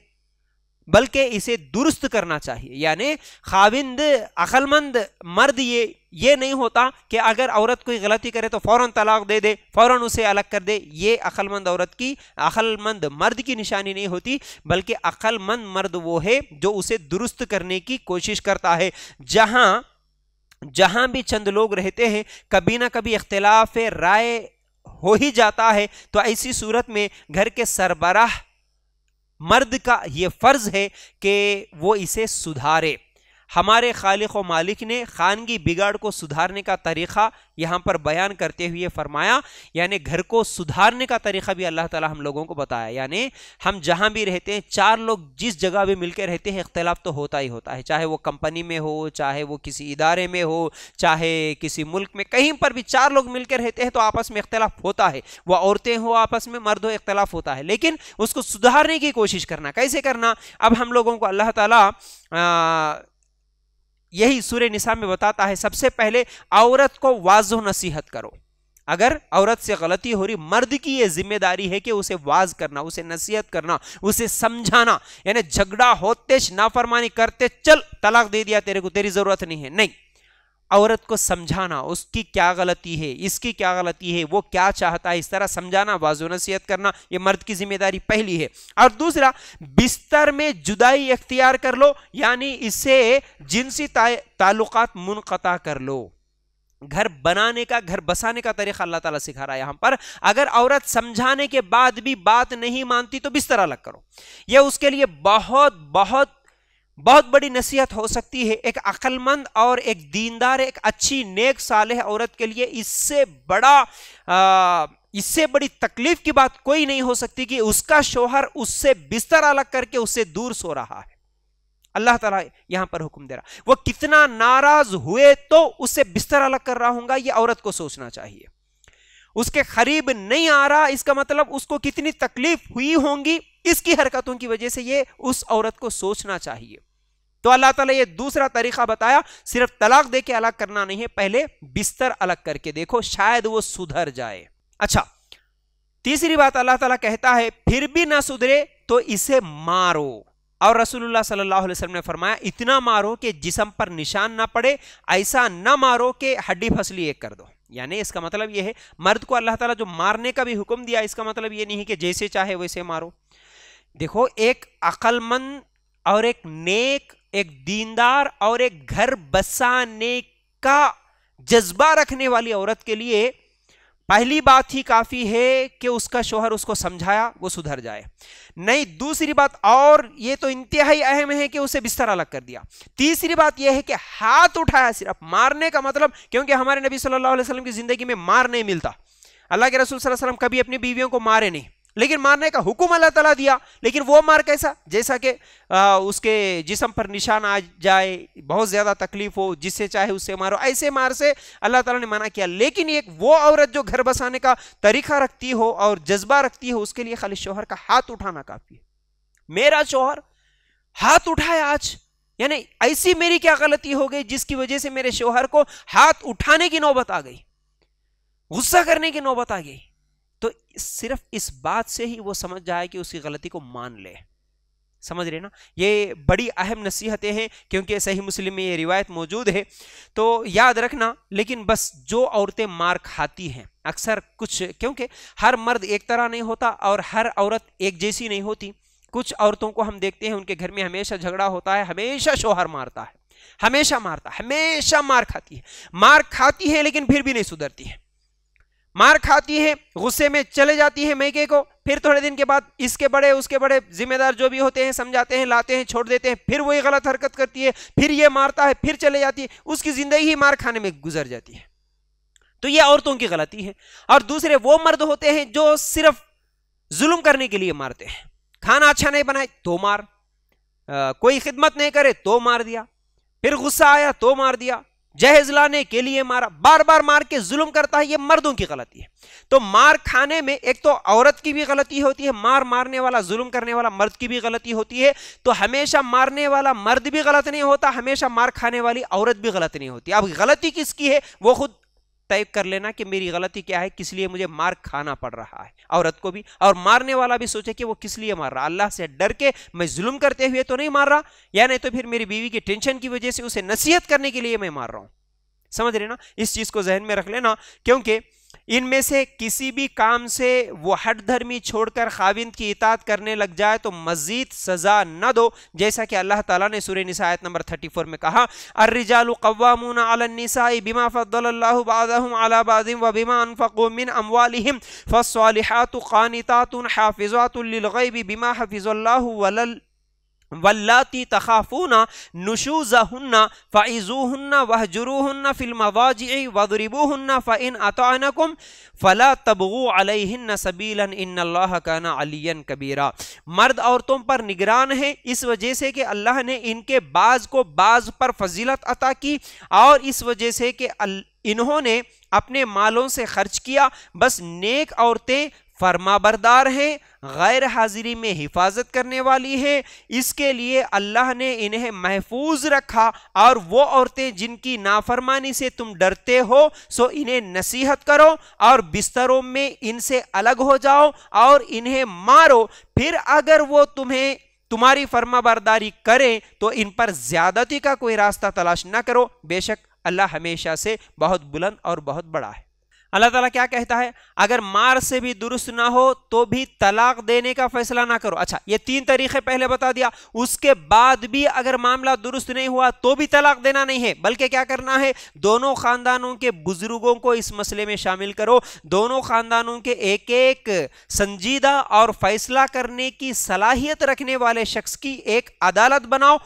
बल्कि इसे दुरुस्त करना चाहिए यानी खाविंद अकलमंद मर्द ये ये नहीं होता कि अगर औरत कोई गलती करे तो फ़ौर तलाक दे दे फ़ौर उसे अलग कर दे ये अकलमंद औरत की अकलमंद मर्द की निशानी नहीं होती बल्कि अक्लमंद मर्द वो है जो उसे दुरुस्त करने की कोशिश करता है जहाँ जहाँ भी चंद लोग रहते हैं कभी ना कभी इख्तलाफ राय हो ही जाता है तो ऐसी सूरत में घर के सरबराह मर्द का ये फर्ज है कि वो इसे सुधारे हमारे खालिक व मालिक ने खानगी बिगाड़ को सुधारने का तरीक़ा यहाँ पर बयान करते हुए फरमाया यानी घर को सुधारने का तरीक़ा भी अल्लाह ताला हम लोगों को बताया यानी हम जहाँ भी रहते हैं चार लोग जिस जगह भी मिलकर रहते हैं इख्तलाफ तो होता ही होता है चाहे वो कंपनी में हो चाहे वो किसी इदारे में हो चाहे किसी मुल्क में कहीं पर भी चार लोग मिलकर रहते हैं तो आपस में इख्तलाफ होता है वह औरतें हो आपस में मर्द हो इख्तलाफ होता है लेकिन उसको सुधारने की कोशिश करना कैसे करना अब हम लोगों को अल्लाह ताला यही सूर्य निशा में बताता है सबसे पहले औरत को वाज नसीहत करो अगर औरत से गलती हो रही मर्द की ये जिम्मेदारी है कि उसे वाज करना उसे नसीहत करना उसे समझाना यानी झगड़ा होते नाफरमानी करते चल तलाक दे दिया तेरे को तेरी जरूरत नहीं है नहीं औरत को समझाना उसकी क्या गलती है इसकी क्या गलती है वो क्या चाहता है इस तरह समझाना बाजो नसीहत करना ये मर्द की जिम्मेदारी पहली है और दूसरा बिस्तर में जुदाई इख्तियार कर लो यानी इसे जिनसी ताल्लुक मुनता कर लो घर बनाने का घर बसाने का तरीका अल्लाह ताला सिखा रहा है यहां पर अगर औरत समझाने के बाद भी बात नहीं मानती तो बिस्तर अलग करो यह उसके लिए बहुत बहुत बहुत बड़ी नसीहत हो सकती है एक अक्लमंद और एक दीनदार एक अच्छी नेक साले औरत के लिए इससे बड़ा इससे बड़ी तकलीफ की बात कोई नहीं हो सकती कि उसका शोहर उससे बिस्तर अलग करके उससे दूर सो रहा है अल्लाह ताला यहां पर हुक्म दे रहा वो कितना नाराज हुए तो उससे बिस्तर अलग कर रहा होगा ये औरत को सोचना चाहिए उसके करीब नहीं आ रहा इसका मतलब उसको कितनी तकलीफ हुई होंगी इसकी हरकतों की वजह से ये उस औरत को सोचना चाहिए तो अल्लाह ताला ये दूसरा तरीका बताया सिर्फ तलाक दे के अलग करना नहीं है पहले बिस्तर अलग करके देखो शायद वो सुधर जाए अच्छा तीसरी बात अल्लाह ताला कहता है फिर भी ना सुधरे तो इसे मारो और रसूलुल्लाह सल्लल्लाहु अलैहि वसल्लम ने फरमाया इतना मारो कि जिसम पर निशान ना पड़े ऐसा ना मारो कि हड्डी फसली एक कर दो यानी इसका मतलब यह है मर्द को अल्लाह ताला जो मारने का भी हुक्म दिया इसका मतलब यह नहीं कि जैसे चाहे वैसे मारो देखो एक अकलमंद और एक नेक एक दीनदार और एक घर बसाने का जज्बा रखने वाली औरत के लिए पहली बात ही काफी है कि उसका शोहर उसको समझाया वो सुधर जाए नहीं दूसरी बात और ये तो इंतहाई अहम है कि उसे बिस्तर अलग कर दिया तीसरी बात यह है कि हाथ उठाया सिर्फ मारने का मतलब क्योंकि हमारे नबी सल्लल्लाहु अलैहि वसल्लम की जिंदगी में मार नहीं मिलता अल्लाह के रसूल वसल्लम कभी अपनी बीवियों को मारे नहीं लेकिन मारने का हुक्म अल्लाह तला दिया लेकिन वो मार कैसा जैसा कि उसके जिसम पर निशान आ जाए बहुत ज़्यादा तकलीफ हो जिससे चाहे उससे मारो ऐसे मार से अल्लाह तला ने मना किया लेकिन एक वो औरत जो घर बसाने का तरीका रखती हो और जज्बा रखती हो उसके लिए खाली शोहर का हाथ उठाना काफ़ी है मेरा शोहर हाथ उठाए आज यानी ऐसी मेरी क्या गलती हो गई जिसकी वजह से मेरे शोहर को हाथ उठाने की नौबत आ गई गुस्सा करने की नौबत आ गई तो सिर्फ इस बात से ही वो समझ जाए कि उसकी गलती को मान ले समझ रहे ना ये बड़ी अहम नसीहतें हैं क्योंकि सही मुस्लिम में ये रिवायत मौजूद है तो याद रखना लेकिन बस जो औरतें मार खाती हैं अक्सर कुछ क्योंकि हर मर्द एक तरह नहीं होता और हर औरत एक जैसी नहीं होती कुछ औरतों को हम देखते हैं उनके घर में हमेशा झगड़ा होता है हमेशा शोहर मारता है हमेशा मारता हमेशा मार खाती है मार खाती है लेकिन फिर भी नहीं सुधरती है मार खाती है गुस्से में चले जाती है मैके को फिर थोड़े दिन के बाद इसके बड़े उसके बड़े जिम्मेदार जो भी होते हैं समझाते हैं लाते हैं छोड़ देते हैं फिर वही गलत हरकत करती है फिर ये मारता है फिर चले जाती है उसकी ज़िंदगी ही मार खाने में गुजर जाती है तो ये औरतों की गलती है और दूसरे वो मर्द होते हैं जो सिर्फ जुल्म करने के लिए मारते हैं खाना अच्छा नहीं बनाए तो मार आ, कोई खिदमत नहीं करे तो मार दिया फिर गुस्सा आया तो मार दिया जहेज लाने के लिए मारा बार बार मार के जुल्म करता है ये मर्दों की गलती है तो मार खाने में एक तो औरत की भी गलती होती है मार मारने वाला जुल्म करने वाला मर्द की भी गलती होती है तो हमेशा मारने वाला मर्द भी गलत नहीं होता हमेशा मार खाने वाली औरत भी गलत नहीं होती अब गलती किसकी है वो खुद तय कर लेना कि मेरी गलती क्या है किस लिए मुझे मार खाना पड़ रहा है औरत को भी और मारने वाला भी सोचे कि वो किस लिए मार रहा अल्लाह से डर के मैं जुल्म करते हुए तो नहीं मार रहा या नहीं तो फिर मेरी बीवी की टेंशन की वजह से उसे नसीहत करने के लिए मैं मार रहा हूं समझ रहे ना इस चीज को जहन में रख लेना क्योंकि इनमें से किसी भी काम से वो हट धर्मी छोड़कर खाविंद की इतात करने लग जाए तो मजीद सज़ा न दो जैसा कि अल्लाह ताला ने सूर्य निसायत नंबर 34 में कहा अर्रिजाल कवामून अलनिसाई बिमा फ़द्दल्लाबादम अलाबादिम व बिमा अनफ़ुमिन अमवालहम फ़सलिहात क़ानतात हाफिज़ातलगैबी बिमा हफिज़ल्ला वलल वल्लाती तखाफूना नशूज़हन्ना फ़ाइज़ूहन्ना वहजरूहन्ना फ़िल्मवाजी वदरिबूहन्ना फ़ाइन अतानकुम फ़ला तबगू अलैहिन्न सबीलन इन अल्लाह काना अलियन कबीरा मर्द औरतों पर निगरान है इस वजह से कि अल्लाह ने इनके बाज़ को बाज़ पर फजीलत अता की और इस वजह से कि इन्होंने अपने मालों से खर्च किया बस नेक औरतें बरदार हैं गैर हाजिरी में हिफाजत करने वाली है इसके लिए अल्लाह ने इन्हें महफूज रखा और वो औरतें जिनकी नाफरमानी से तुम डरते हो सो इन्हें नसीहत करो और बिस्तरों में इनसे अलग हो जाओ और इन्हें मारो फिर अगर वो तुम्हें तुम्हारी बरदारी करें तो इन पर ज्यादती का कोई रास्ता तलाश ना करो बेशक अल्लाह हमेशा से बहुत बुलंद और बहुत बड़ा है अल्लाह ताला क्या कहता है अगर मार से भी दुरुस्त ना हो तो भी तलाक देने का फैसला ना करो अच्छा ये तीन तरीके पहले बता दिया उसके बाद भी अगर मामला दुरुस्त नहीं हुआ तो भी तलाक देना नहीं है बल्कि क्या करना है दोनों खानदानों के बुजुर्गों को इस मसले में शामिल करो दोनों खानदानों के एक एक संजीदा और फैसला करने की सलाहियत रखने वाले शख्स की एक अदालत बनाओ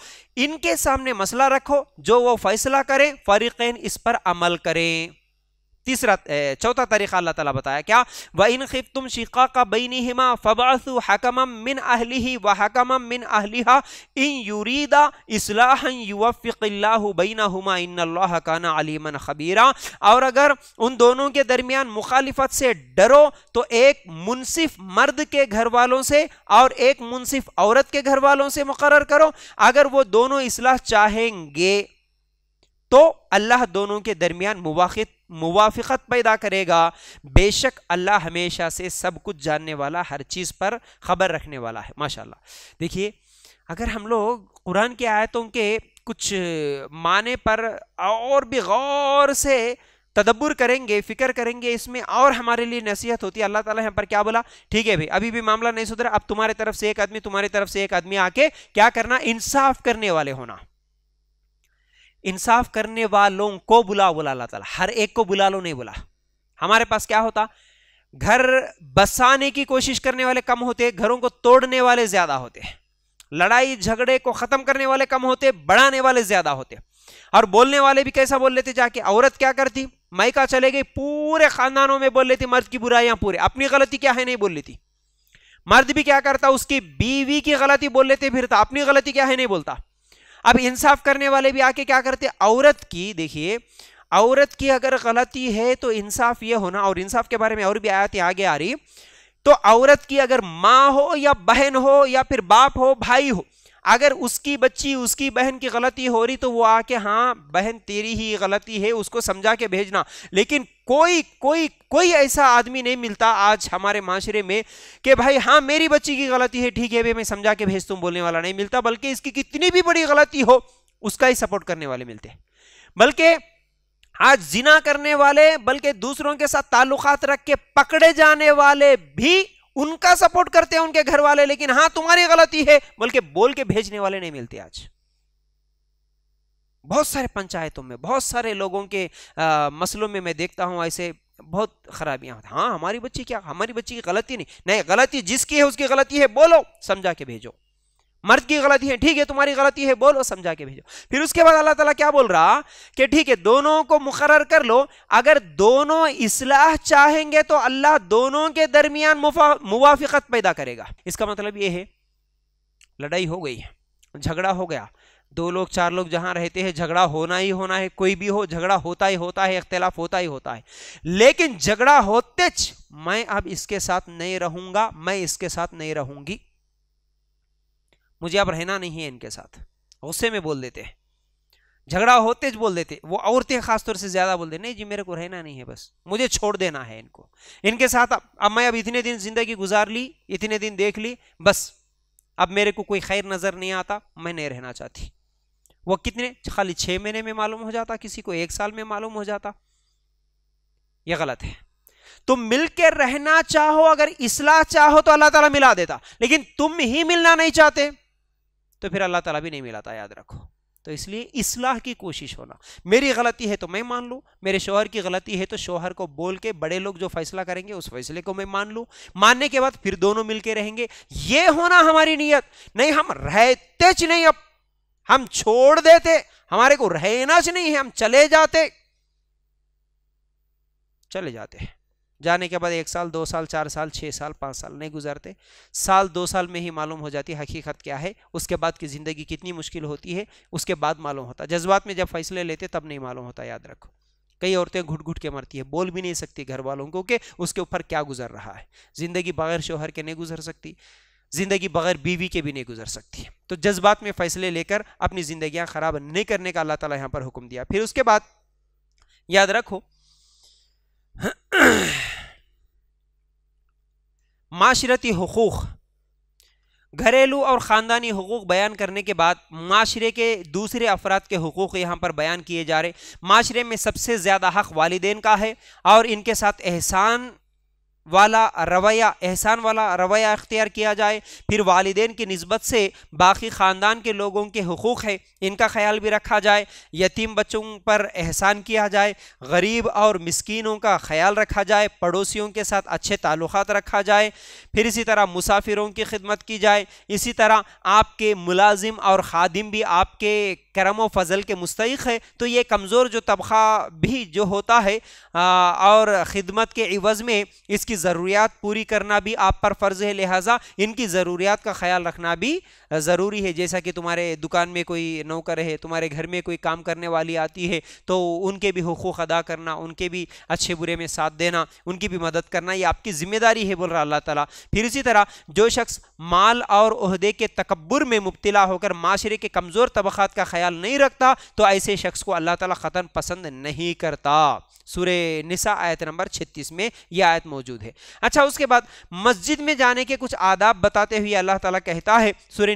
इनके सामने मसला रखो जो वो फैसला करें फरीकन इस पर अमल करें तीसरा चौथा तरीका अल्लाह ताला बताया क्या व इन खिब तुम शिका का बनी हिमा फबासु हकम मिन अहली व हकम मिन अहलिहा इन यूरीदा इसलाह युवफ़िल्ला बैना हुमा इन अल्लाह काना अलीमन खबीरा और अगर उन दोनों के दरमियान मुखालिफत से डरो तो एक मुनसिफ मर्द के घर वालों से और एक मुनसिफ औरत के घर वालों से मुकर करो अगर वो दोनों इसलाह चाहेंगे तो अल्लाह दोनों के दरमियान मुवाफत मुवाफ़त पैदा करेगा बेशक अल्लाह हमेशा से सब कुछ जानने वाला हर चीज़ पर ख़बर रखने वाला है माशा देखिए अगर हम लोग कुरान की आयतों के कुछ माने पर और भी गौर से तदब्बर करेंगे फ़िक्र करेंगे इसमें और हमारे लिए नसीहत होती है अल्लाह ताला यहाँ पर क्या बोला ठीक है भाई अभी भी मामला नहीं सुधरा अब तुम्हारे तरफ से एक आदमी तुम्हारी तरफ से एक आदमी आके क्या करना इंसाफ करने वाले होना इंसाफ करने वालों को बुलाओ बुला अल्लाह ताला हर एक को बुला लो नहीं बुला हमारे पास क्या होता घर बसाने की कोशिश करने वाले कम होते घरों को तोड़ने वाले ज्यादा होते लड़ाई झगड़े को खत्म करने वाले कम होते बढ़ाने वाले ज्यादा होते और बोलने वाले भी कैसा बोल लेते जाके औरत क्या करती मायका चले गई पूरे खानदानों में बोल लेती मर्द की बुराइयां पूरे अपनी गलती क्या है नहीं बोल लेती मर्द भी क्या करता उसकी बीवी की गलती बोल लेते फिरता अपनी गलती क्या है नहीं बोलता अब इंसाफ करने वाले भी आके क्या करते औरत की देखिए औरत की अगर गलती है तो इंसाफ ये होना और इंसाफ के बारे में और भी आयातें आगे आ रही तो औरत की अगर माँ हो या बहन हो या फिर बाप हो भाई हो अगर उसकी बच्ची उसकी बहन की गलती हो रही तो वो आके हाँ बहन तेरी ही गलती है उसको समझा के भेजना लेकिन कोई कोई कोई ऐसा आदमी नहीं मिलता आज हमारे माशरे में कि भाई हाँ मेरी बच्ची की गलती है ठीक है भाई मैं समझा के भेज तुम बोलने वाला नहीं मिलता बल्कि इसकी कितनी भी बड़ी गलती हो उसका ही सपोर्ट करने वाले मिलते हैं बल्कि आज जिना करने वाले बल्कि दूसरों के साथ ताल्लुकात रख के पकड़े जाने वाले भी उनका सपोर्ट करते हैं उनके घर वाले लेकिन हां तुम्हारी गलती है बल्कि बोल के भेजने वाले नहीं मिलते आज बहुत सारे पंचायतों में बहुत सारे लोगों के आ, मसलों में मैं देखता हूं ऐसे बहुत खराबियां हाँ हमारी बच्ची क्या हमारी बच्ची की गलती नहीं नहीं गलती जिसकी है उसकी गलती है बोलो समझा के भेजो मर्द की गलती है ठीक है तुम्हारी गलती है बोलो समझा के भेजो फिर उसके बाद अल्लाह ताला क्या बोल रहा कि ठीक है दोनों को मुकर कर लो अगर दोनों इसलाह चाहेंगे तो अल्लाह दोनों के दरमियान मुवाफिकत पैदा करेगा इसका मतलब ये है लड़ाई हो गई झगड़ा हो गया दो लोग चार लोग जहाँ रहते हैं झगड़ा होना ही होना है कोई भी हो झगड़ा होता ही होता है इख्तलाफ होता ही होता है लेकिन झगड़ा होते मैं अब इसके साथ नहीं रहूंगा मैं इसके साथ नहीं रहूंगी मुझे अब रहना नहीं है इनके साथ गुस्से में बोल देते हैं झगड़ा होते बोल देते वो औरतें खासतौर से ज़्यादा बोल देते नहीं जी मेरे को रहना नहीं है बस मुझे छोड़ देना है इनको इनके साथ अब, अब मैं अब इतने दिन ज़िंदगी गुजार ली इतने दिन देख ली बस अब मेरे को कोई खैर नज़र नहीं आता मैं नहीं रहना चाहती वो कितने खाली छः महीने में मालूम हो जाता किसी को एक साल में मालूम हो जाता यह गलत है तुम मिलकर रहना चाहो अगर इसलाह चाहो तो अल्लाह ताला मिला देता लेकिन तुम ही मिलना नहीं चाहते तो फिर अल्लाह ताला भी नहीं मिलाता याद रखो तो इसलिए इसलाह की कोशिश होना मेरी गलती है तो मैं मान लूँ मेरे शोहर की गलती है तो शोहर को बोल के बड़े लोग जो फैसला करेंगे उस फैसले को मैं मान लूँ मानने के बाद फिर दोनों मिलके रहेंगे ये होना हमारी नीयत नहीं हम रहते च नहीं अब हम छोड़ देते हमारे को रहना च नहीं है हम चले जाते चले जाते हैं जाने के बाद एक साल दो साल चार साल छः साल पाँच साल नहीं गुजरते साल दो साल में ही मालूम हो जाती है हकीकत क्या है उसके बाद की ज़िंदगी कितनी मुश्किल होती है उसके बाद मालूम होता जज्बात में जब फैसले लेते तब नहीं मालूम होता याद रखो कई औरतें घुट घुट के मरती है बोल भी नहीं सकती घर वालों को कि उसके ऊपर क्या गुजर रहा है ज़िंदगी बगैर शोहर के नहीं गुजर सकती ज़िंदगी बगैर बीवी के भी नहीं गुजर सकती तो जज्बात में फ़ैसले लेकर अपनी ज़िंदियाँ ख़राब नहीं करने का अल्लाह ताला यहाँ पर हुक्म दिया फिर उसके बाद याद रखो [COUGHS] माशरती हकूक़ घरेलू और ख़ानदानी हकूक़ बयान करने के बाद माशरे के दूसरे अफराद के हकूक़ यहाँ पर बयान किए जा रहे माशरे में सबसे ज़्यादा हक़ वालदेन का है और इनके साथ एहसान वाला रवैया एहसान वाला रवैया अख्तियार किया जाए फिर वालदेन की नस्बत से बाकी ख़ानदान के लोगों के हकूक़ है इनका ख्याल भी रखा जाए यतीम बच्चों पर एहसान किया जाए गरीब और मस्किनों का ख्याल रखा जाए पड़ोसियों के साथ अच्छे ताल्लुक रखा जाए फिर इसी तरह मुसाफिरों की खिदमत की जाए इसी तरह आपके मुलाजिम और खादिम भी आपके करम व फजल के मुस्तक है तो ये कमज़ोर जो तबका भी जो होता है आ, और ख़िदमत के इवज़ में इसकी ज़रूरियात पूरी करना भी आप पर फ़र्ज़ है लिहाजा इनकी ज़रूरियात का ख्याल रखना भी ज़रूरी है जैसा कि तुम्हारे दुकान में कोई नौकर है तुम्हारे घर में कोई काम करने वाली आती है तो उनके भी हकूक़ अदा करना उनके भी अच्छे बुरे में साथ देना उनकी भी मदद करना ये आपकी ज़िम्मेदारी है बोल रहा अल्लाह ताला फिर इसी तरह जो शख्स माल और अहदे के तकबर में मुबतला होकर माशरे के कमज़ोर तबक़ात का ख्याल नहीं रखता तो ऐसे शख्स को अल्लाह ताला ख़तन पसंद नहीं करता सूर्य निसा आयत नंबर 36 में यह आयत मौजूद है अच्छा उसके बाद मस्जिद में जाने के कुछ आदाब बताते हुए अल्लाह ताला कहता है सूर्य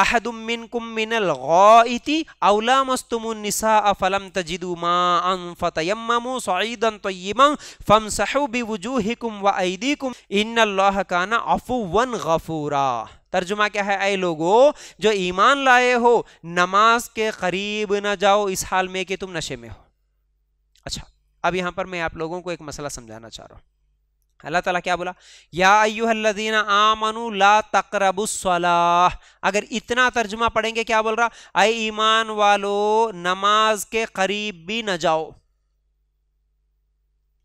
अहदुमिन कुमिनल गौति अवला मस्तुमनिसा फलम तजिदुमा फ़तयमु सईदन तयम फ़म सहबी वजूहिकुम व ऐदीकुम इन अल्लाह काना अफूवन गफूरा तर्जुमा क्या है ऐ लोगो जो ईमान लाए हो नमाज के करीब ना जाओ इस हाल में कि तुम नशे में हो अच्छा अब यहाँ पर मैं आप लोगों को एक मसला समझाना चाह रहा हूँ अल्लाह ताला क्या बोला या अयुहल्लदीना आमनु ला तकरबुसलाह अगर इतना तर्जुमा पढ़ेंगे क्या बोल रहा आए ईमान वालो नमाज के करीब भी न जाओ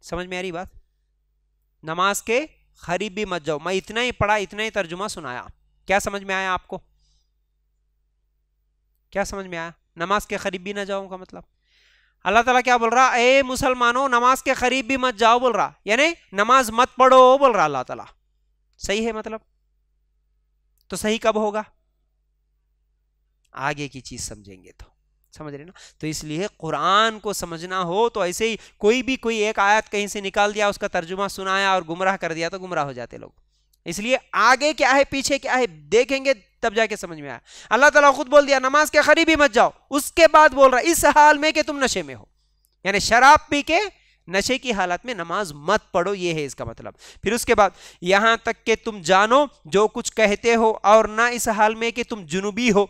समझ में आ रही बात नमाज के करीब भी मत जाओ मैं इतना ही पढ़ा इतना ही तर्जुमा सुनाया क्या समझ में आया आपको क्या समझ में आया नमाज के करीब भी ना जाऊं का मतलब अल्लाह ताला क्या बोल रहा ए मुसलमानों नमाज के करीब भी मत जाओ बोल रहा यानी नमाज मत पढ़ो बोल रहा अल्लाह ताला सही है मतलब तो सही कब होगा आगे की चीज समझेंगे तो समझ रहे ना तो इसलिए कुरान को समझना हो तो ऐसे ही कोई भी कोई एक आयत कहीं से निकाल दिया उसका तर्जुमा सुनाया और गुमराह कर दिया तो गुमराह हो जाते लोग इसलिए आगे क्या है पीछे क्या है देखेंगे तब जाके समझ में आया अल्लाह ताला खुद बोल दिया नमाज के खरीब ही मत जाओ उसके बाद बोल रहा इस हाल में कि तुम नशे में हो यानी शराब पी के नशे की हालत में नमाज मत पढ़ो ये है इसका मतलब फिर उसके बाद यहां तक कि तुम जानो जो कुछ कहते हो और ना इस हाल में कि तुम जुनूबी हो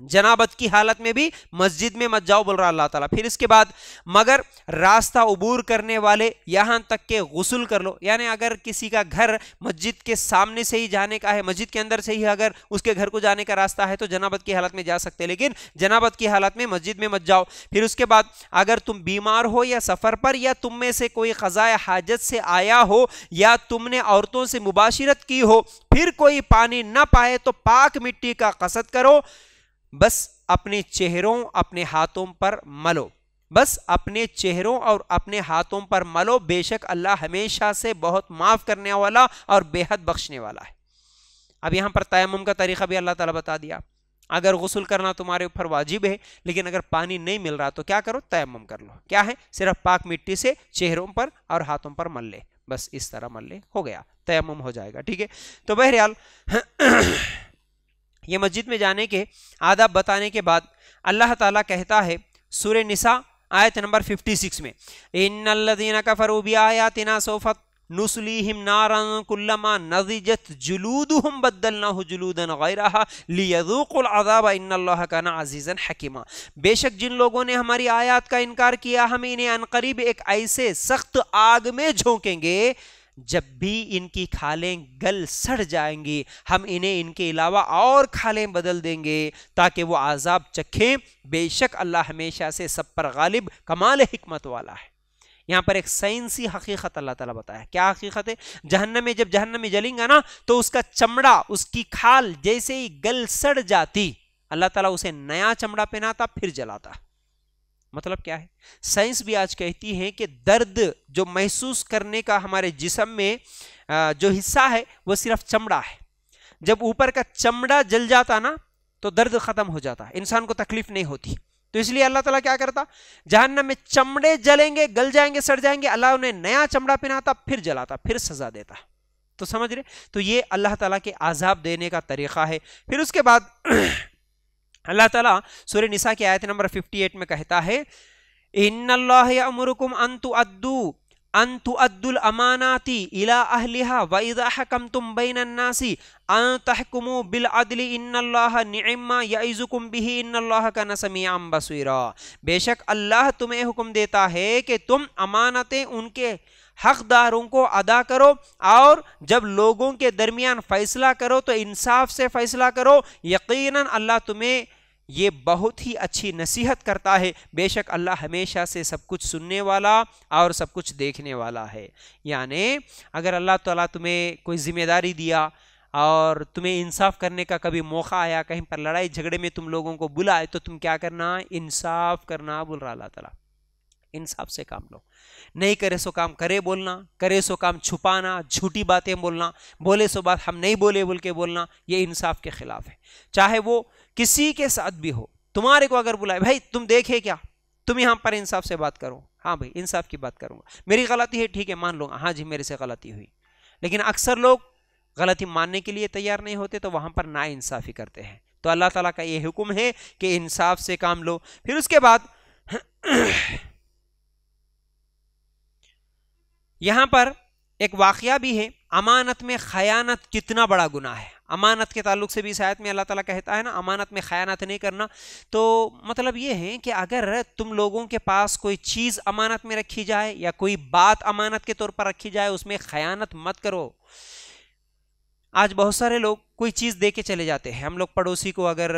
जनाबत की हालत में भी मस्जिद में मत जाओ बोल रहा अल्लाह ताला फिर इसके बाद मगर रास्ता उबूर करने वाले यहाँ तक के गसल कर लो यानी अगर किसी का घर मस्जिद के सामने से ही जाने का है मस्जिद के अंदर से ही अगर उसके घर को जाने का रास्ता है तो जनाबत की हालत में जा सकते लेकिन जनाबत की हालत में मस्जिद में मत जाओ फिर उसके बाद अगर तुम बीमार हो या सफ़र पर या तुम में से कोई खजाए हाजत से आया हो या तुमने औरतों से मुबाशरत की हो फिर कोई पानी ना पाए तो पाक मिट्टी का कसद करो बस अपने चेहरों अपने हाथों पर मलो बस अपने चेहरों और अपने हाथों पर मलो बेशक अल्लाह हमेशा से बहुत माफ़ करने वाला और बेहद बख्शने वाला है अब यहाँ पर तयम का तरीका भी अल्लाह ताला बता दिया अगर गसल करना तुम्हारे ऊपर वाजिब है लेकिन अगर पानी नहीं मिल रहा तो क्या करो तयम कर लो क्या है सिर्फ पाक मिट्टी से चेहरों पर और हाथों पर मल ले बस इस तरह मल ले हो गया तयम हो जाएगा ठीक है तो बहरहाल [CLEARS THROAT] ये मस्जिद में जाने के आदाब बताने के बाद अल्लाह ताला कहता है सूर्य निसा आयत नंबर 56 में इन फरूबी आया आयातना सोफत नुसलीहिम नारन कुल्लमा नदीजत जुलूदहुम बदलना जुलूदन गैरहा लियजूकुल अजाब इन्नल्लाह काना अजीज़न हकीमा बेशक जिन लोगों ने हमारी आयत का इनकार किया हम इन्हें अनकरीब एक ऐसे सख्त आग में झोंकेंगे जब भी इनकी खालें गल सड़ जाएंगी हम इन्हें इनके अलावा और खालें बदल देंगे ताकि वो आज़ाब चखें बेशक अल्लाह हमेशा से सब पर गालिब कमाल हमत वाला है यहाँ पर एक साइंसी हकीकत अल्लाह ताला बताया क्या हकीकत है जहन्नम में जब जहन्नम में जलेंगे ना तो उसका चमड़ा उसकी खाल जैसे ही गल सड़ जाती अल्लाह ताला उसे नया चमड़ा पहनाता फिर जलाता मतलब क्या है साइंस भी आज कहती है कि दर्द जो महसूस करने का हमारे जिसम में जो हिस्सा है वो सिर्फ चमड़ा है जब ऊपर का चमड़ा जल जाता ना तो दर्द ख़त्म हो जाता है इंसान को तकलीफ नहीं होती तो इसलिए अल्लाह ताला क्या करता जहन्नम में चमड़े जलेंगे गल जाएंगे सड़ जाएंगे अल्लाह उन्हें नया चमड़ा पहनाता फिर जलाता फिर सजा देता तो समझ रहे तो ये अल्लाह ताला के आज़ाब देने का तरीक़ा है फिर उसके बाद [CLEARS THROAT] अल्लाह ताला सूर्य निसा की आयत नंबर 58 में कहता है इन्नल्लाहुम अंतु अद्दू अंतु अद्दुल अमानाती इला अहलिहा व इजा हकमतुम नासी अन तहकुमु बिल अदली इन्नल्लाह निइम्मा यइजुकुम बिही इन्नल्लाह काना समीअम बसीरा बेशक अल्लाह तुम्हें हुक्म देता है कि तुम अमानतें उनके हकदारों को अदा करो और जब लोगों के दरमियान फ़ैसला करो तो इंसाफ से फ़ैसला करो यकीनन अल्लाह तुम्हें ये बहुत ही अच्छी नसीहत करता है बेशक अल्लाह हमेशा से सब कुछ सुनने वाला और सब कुछ देखने वाला है यानी अगर अल्लाह ताला तुम्हें कोई ज़िम्मेदारी दिया और तुम्हें इंसाफ करने का कभी मौका आया कहीं पर लड़ाई झगड़े में तुम लोगों को बुलाए तो तुम क्या करना इंसाफ करना बोल रहा अल्लाह तला इंसाफ से काम लो नहीं करे सो काम करे बोलना करे सो काम छुपाना झूठी बातें बोलना बोले सो बात हम नहीं बोले बोल के बोलना ये इंसाफ के खिलाफ है चाहे वो किसी के साथ भी हो तुम्हारे को अगर बुलाए भाई तुम देखे क्या तुम यहाँ पर इंसाफ से बात करो हाँ भाई इंसाफ की बात करूँगा मेरी गलती है ठीक है मान लूँगा हाँ जी मेरे से गलती हुई लेकिन अक्सर लोग गलती मानने के लिए तैयार नहीं होते तो वहाँ पर नाइंसाफ़ी करते हैं तो अल्लाह ताला का ये हुक्म है कि इंसाफ से काम लो फिर उसके बाद [CLEARS THROAT] यहाँ पर एक वाक़ भी है अमानत में खयानत कितना बड़ा गुना है अमानत के ताल्लुक से भी शायद में अल्लाह ताला कहता है ना अमानत में खयानत नहीं करना तो मतलब ये है कि अगर तुम लोगों के पास कोई चीज़ अमानत में रखी जाए या कोई बात अमानत के तौर पर रखी जाए उसमें खयानत मत करो आज बहुत सारे लोग कोई चीज़ दे के चले जाते हैं हम लोग पड़ोसी को अगर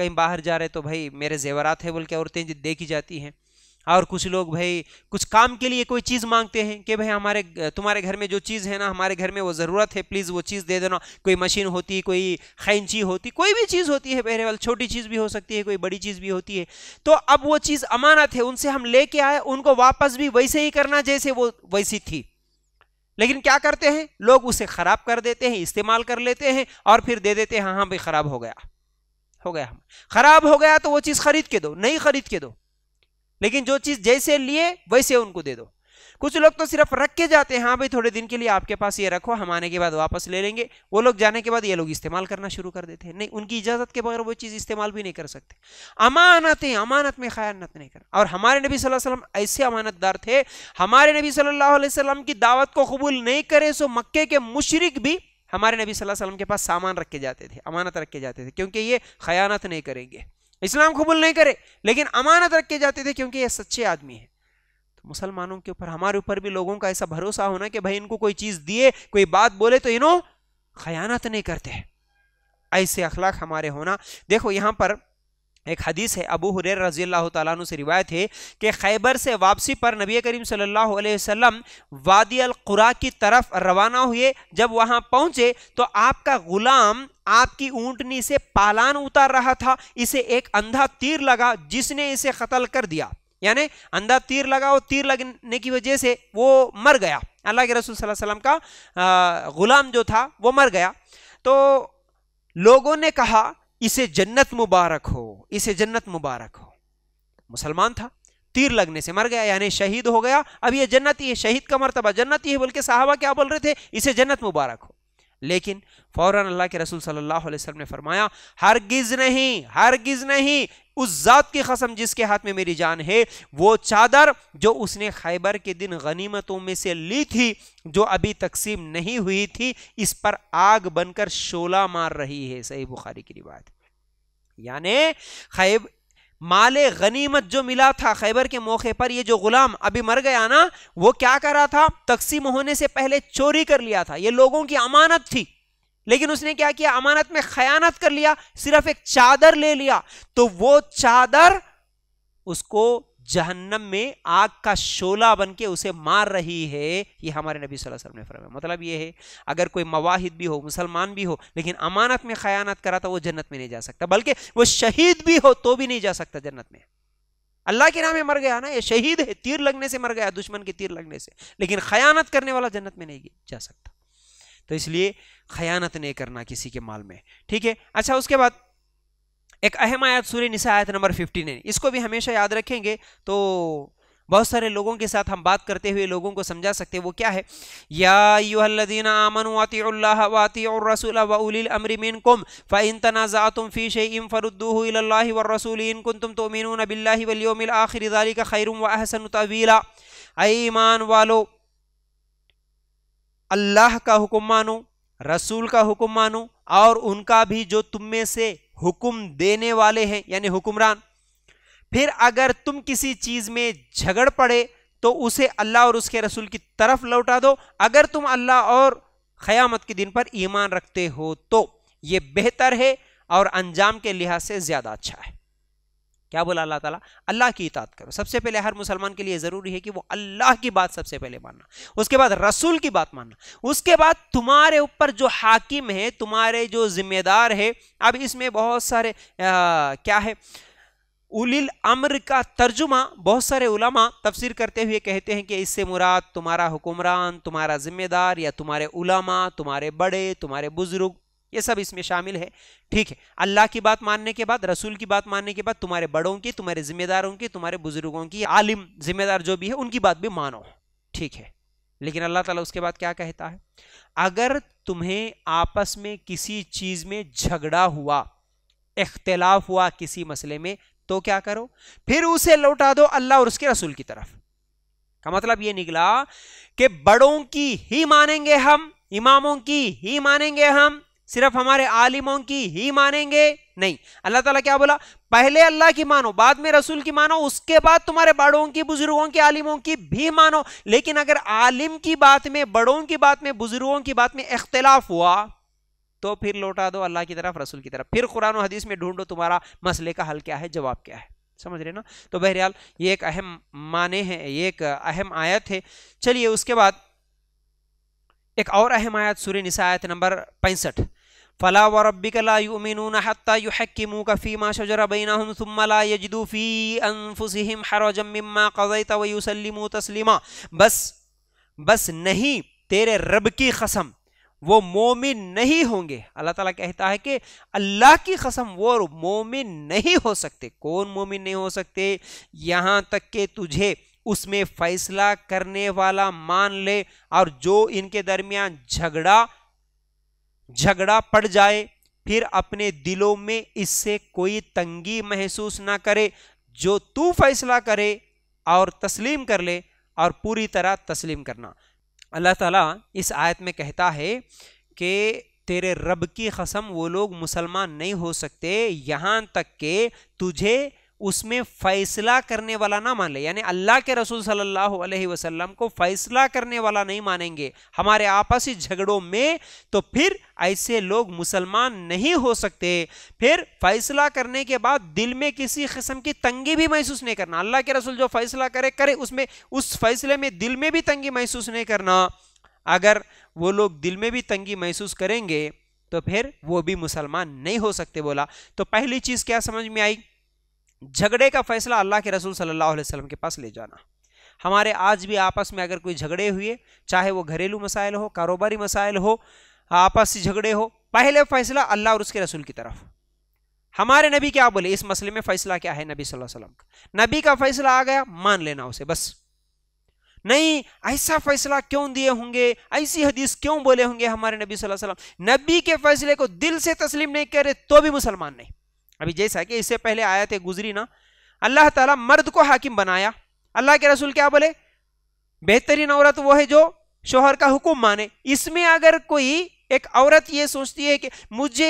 कहीं बाहर जा रहे तो भाई मेरे जेवरात है बोल के औरतें दे की जाती हैं और कुछ लोग भाई कुछ काम के लिए कोई चीज़ मांगते हैं कि भाई हमारे तुम्हारे घर में जो चीज़ है ना हमारे घर में वो ज़रूरत है प्लीज़ वो चीज़ दे देना कोई मशीन होती कोई खैंची होती कोई भी चीज़ होती है बहरहाल छोटी चीज़ भी हो सकती है कोई बड़ी चीज़ भी होती है तो अब वो चीज़ अमानत है उनसे हम ले आए उनको वापस भी वैसे ही करना जैसे वो वैसी थी लेकिन क्या करते हैं लोग उसे ख़राब कर देते हैं इस्तेमाल कर लेते हैं और फिर दे देते हैं हाँ, हाँ भाई ख़राब हो गया हो गया हम ख़राब हो गया तो वो चीज़ खरीद के दो नहीं खरीद के दो लेकिन जो चीज जैसे लिए वैसे उनको दे दो कुछ लोग तो सिर्फ रख के जाते हैं हाँ भाई थोड़े दिन के लिए आपके पास ये रखो हम आने के बाद वापस ले लेंगे वो लोग जाने के बाद ये लोग इस्तेमाल करना शुरू कर देते हैं नहीं उनकी इजाजत के बगैर वो चीज़ इस्तेमाल भी नहीं कर सकते अमानत है अमानत में खयानत नहीं कर और हमारे नबी वसल्लम ऐसे अमानतदार थे हमारे नबी सल्लल्लाहु अलैहि वसल्लम की दावत को कबूल नहीं करे सो मक्के के मुशरक भी हमारे नबी वसल्लम के पास सामान रख के जाते थे अमानत रख के जाते थे क्योंकि ये खयानत नहीं करेंगे इस्लाम कबूल नहीं करे लेकिन अमानत रख के जाते थे क्योंकि ये सच्चे आदमी है तो मुसलमानों के ऊपर हमारे ऊपर भी लोगों का ऐसा भरोसा होना कि भाई इनको कोई चीज़ दिए कोई बात बोले तो इन्हों खयानत नहीं करते ऐसे अखलाक हमारे होना देखो यहाँ पर एक हदीस है अबू हुरैर रजी अल्लाह तु से रिवायत है कि खैबर से वापसी पर नबी करीम सल्लल्लाहु अलैहि वसल्लम वादी कुरा की तरफ रवाना हुए जब वहाँ पहुँचे तो आपका ग़ुलाम आपकी ऊंटनी से पालान उतार रहा था इसे एक अंधा तीर लगा जिसने इसे कतल कर दिया यानी अंधा तीर लगा और तीर लगने की वजह से वो मर गया अल्लाह के रसूल वसल्लम का गुलाम जो था वो मर गया तो लोगों ने कहा इसे जन्नत मुबारक हो इसे जन्नत मुबारक हो मुसलमान था तीर लगने से मर गया यानी शहीद हो गया अब ये जन्नत ही है शहीद का मरतबा जन्नत ही है बोल के साहबा क्या बोल रहे थे इसे जन्नत मुबारक हो लेकिन फ़ौर अल्लाह के रसूल सल्लल्लाहु अलैहि वसल्लम ने फरमाया हरगिज़ नहीं हरगिज़ नहीं उस ज़ात की कसम जिसके हाथ में मेरी जान है वो चादर जो उसने खैबर के दिन गनीमतों में से ली थी जो अभी तकसीम नहीं हुई थी इस पर आग बनकर शोला मार रही है सही बुखारी की रिवायत यानी खैब माल गनीमत जो मिला था खैबर के मौके पर ये जो गुलाम अभी मर गया ना वो क्या कर रहा था तकसीम होने से पहले चोरी कर लिया था ये लोगों की अमानत थी लेकिन उसने क्या किया अमानत में खयानत कर लिया सिर्फ एक चादर ले लिया तो वो चादर उसको जहन्नम में आग का शोला बन के उसे मार रही है ये हमारे नबी सल्लल्लाहु अलैहि वसल्लम ने फरमाया मतलब ये है अगर कोई मवाहिद भी हो मुसलमान भी हो लेकिन अमानत में खयानत करा तो वो जन्नत में नहीं जा सकता बल्कि वो शहीद भी हो तो भी नहीं जा सकता जन्नत में अल्लाह के नाम में मर गया ना ये शहीद है तीर लगने से मर गया दुश्मन के तीर लगने से लेकिन खयानत करने वाला जन्नत में नहीं जा सकता तो इसलिए खयानत नहीं करना किसी के माल में ठीक है अच्छा उसके बाद एक अहम आयत सूर्य निशा आयत नंबर फिफ्टीन है इसको भी हमेशा याद रखेंगे तो बहुत सारे लोगों के साथ हम बात करते हुए लोगों को समझा सकते हैं वो क्या है या यूहदीन आमन वाति वाति और रसूल वउल अमरमिन कुम फ़ैन तनाज़ा तुम फ़ीश इम फ़रुद्दूल व रसूल इन कुन तुम तो मिन बिल्ला वलियोमिल आखिरदारी का खैरुम व अहसन तवीला ऐमान वालो अल्लाह का हुक्म मानो रसूल का हुक्म मानो और उनका भी जो तुम में से हुक्म देने वाले हैं यानी हुक्मरान फिर अगर तुम किसी चीज में झगड़ पड़े तो उसे अल्लाह और उसके रसूल की तरफ लौटा दो अगर तुम अल्लाह और ख़यामत के दिन पर ईमान रखते हो तो ये बेहतर है और अंजाम के लिहाज से ज़्यादा अच्छा है क्या बोला अल्लाह ताला अल्लाह की इतात करो सबसे पहले हर मुसलमान के लिए ज़रूरी है कि वो अल्लाह की बात सबसे पहले मानना उसके बाद रसूल की बात मानना उसके बाद तुम्हारे ऊपर जो हाकिम है तुम्हारे जो जिम्मेदार है अब इसमें बहुत सारे आ, क्या है उलिल अम्र का तर्जुमा बहुत सारे उलमा तफसीर करते हुए कहते हैं कि इससे मुराद तुम्हारा हुक्मरान तुम्हारा जिम्मेदार या तुम्हारे उलमा तुम्हारे बड़े तुम्हारे बुज़ुर्ग ये सब इसमें शामिल है ठीक है अल्लाह की बात मानने के बाद रसूल की बात मानने के बाद तुम्हारे बड़ों की तुम्हारे जिम्मेदारों की तुम्हारे बुजुर्गों की आलिम जिम्मेदार जो भी है उनकी बात भी मानो ठीक है लेकिन अल्लाह ताला उसके बाद क्या कहता है अगर तुम्हें आपस में किसी चीज़ में झगड़ा हुआ इख्तलाफ हुआ किसी मसले में तो क्या करो फिर उसे लौटा दो अल्लाह और उसके रसूल की तरफ का मतलब यह निकला कि बड़ों की ही मानेंगे हम इमामों की ही मानेंगे हम सिर्फ हमारे आलिमों की ही मानेंगे नहीं अल्लाह ताला क्या बोला पहले अल्लाह की मानो बाद में रसूल की मानो उसके बाद तुम्हारे बड़ों की बुजुर्गों की आलिमों की भी मानो लेकिन अगर आलिम की बात में बड़ों की बात में बुजुर्गों की बात में इख्तलाफ हुआ तो फिर लौटा दो अल्लाह की तरफ रसूल की तरफ फिर कुरान हदीस में ढूंढो तुम्हारा मसले का हल क्या है जवाब क्या है समझ रहे ना तो बहरहाल ये एक अहम माने हैं ये एक अहम आयत है चलिए उसके बाद एक और अहम आयत सूर्य निसा आयत नंबर पैंसठ फला वरबिकला युमिनून हत्ता युहक्किमूक फीमा शजर बैनहुम सुम्म ला यजिदू फी अनफुसिहिम हरजम मिम्मा कज़ैत व युसल्लिमू तस्लीमा बस बस नहीं तेरे रब की कसम वो मोमिन नहीं होंगे अल्लाह ताला कहता है कि अल्लाह की कसम वो मोमिन नहीं हो सकते कौन मोमिन नहीं हो सकते यहाँ तक के तुझे उसमें फैसला करने वाला मान ले और जो इनके दरमियान झगड़ा झगड़ा पड़ जाए फिर अपने दिलों में इससे कोई तंगी महसूस ना करे जो तू फैसला करे और तस्लीम कर ले और पूरी तरह तस्लीम करना अल्लाह ताला इस आयत में कहता है कि तेरे रब की कसम वो लोग मुसलमान नहीं हो सकते यहाँ तक के तुझे उसमें फैसला करने वाला ना मान ले यानी अल्लाह के रसूल सल्लल्लाहु अलैहि वसल्लम को फैसला करने वाला नहीं मानेंगे हमारे आपसी झगड़ों में तो फिर ऐसे लोग मुसलमान नहीं हो सकते फिर फैसला करने के बाद दिल में किसी किस्म की तंगी भी महसूस नहीं करना अल्लाह के रसूल जो फैसला करे करे उसमें उस फैसले में दिल में भी तंगी महसूस नहीं करना अगर वो लोग दिल में भी तंगी महसूस करेंगे तो फिर वो भी मुसलमान नहीं हो सकते बोला तो पहली चीज़ क्या समझ में आई झगड़े का फैसला अल्लाह के रसूल सल्लल्लाहु अलैहि वसल्लम के पास ले जाना हमारे आज भी आपस में अगर कोई झगड़े हुए चाहे वो घरेलू मसाइल हो कारोबारी मसाइल हो आपसी झगड़े हो पहले फैसला अल्लाह और उसके रसूल की तरफ हमारे नबी क्या बोले इस मसले में फैसला क्या है नबी सल्लल्लाहु अलैहि वसल्लम का नबी का फैसला आ गया मान लेना उसे बस नहीं ऐसा फैसला क्यों दिए होंगे ऐसी हदीस क्यों बोले होंगे हमारे नबी सल्लल्लाहु अलैहि वसल्लम नबी के फैसले को दिल से तस्लीम नहीं करे तो भी मुसलमान नहीं अभी जैसा कि इससे पहले आया थे गुजरी ना अल्लाह ताला मर्द को हाकिम बनाया अल्लाह के रसूल क्या बोले बेहतरीन औरत वो है जो शोहर का हुक्म माने इसमें अगर कोई एक औरत ये सोचती है कि मुझे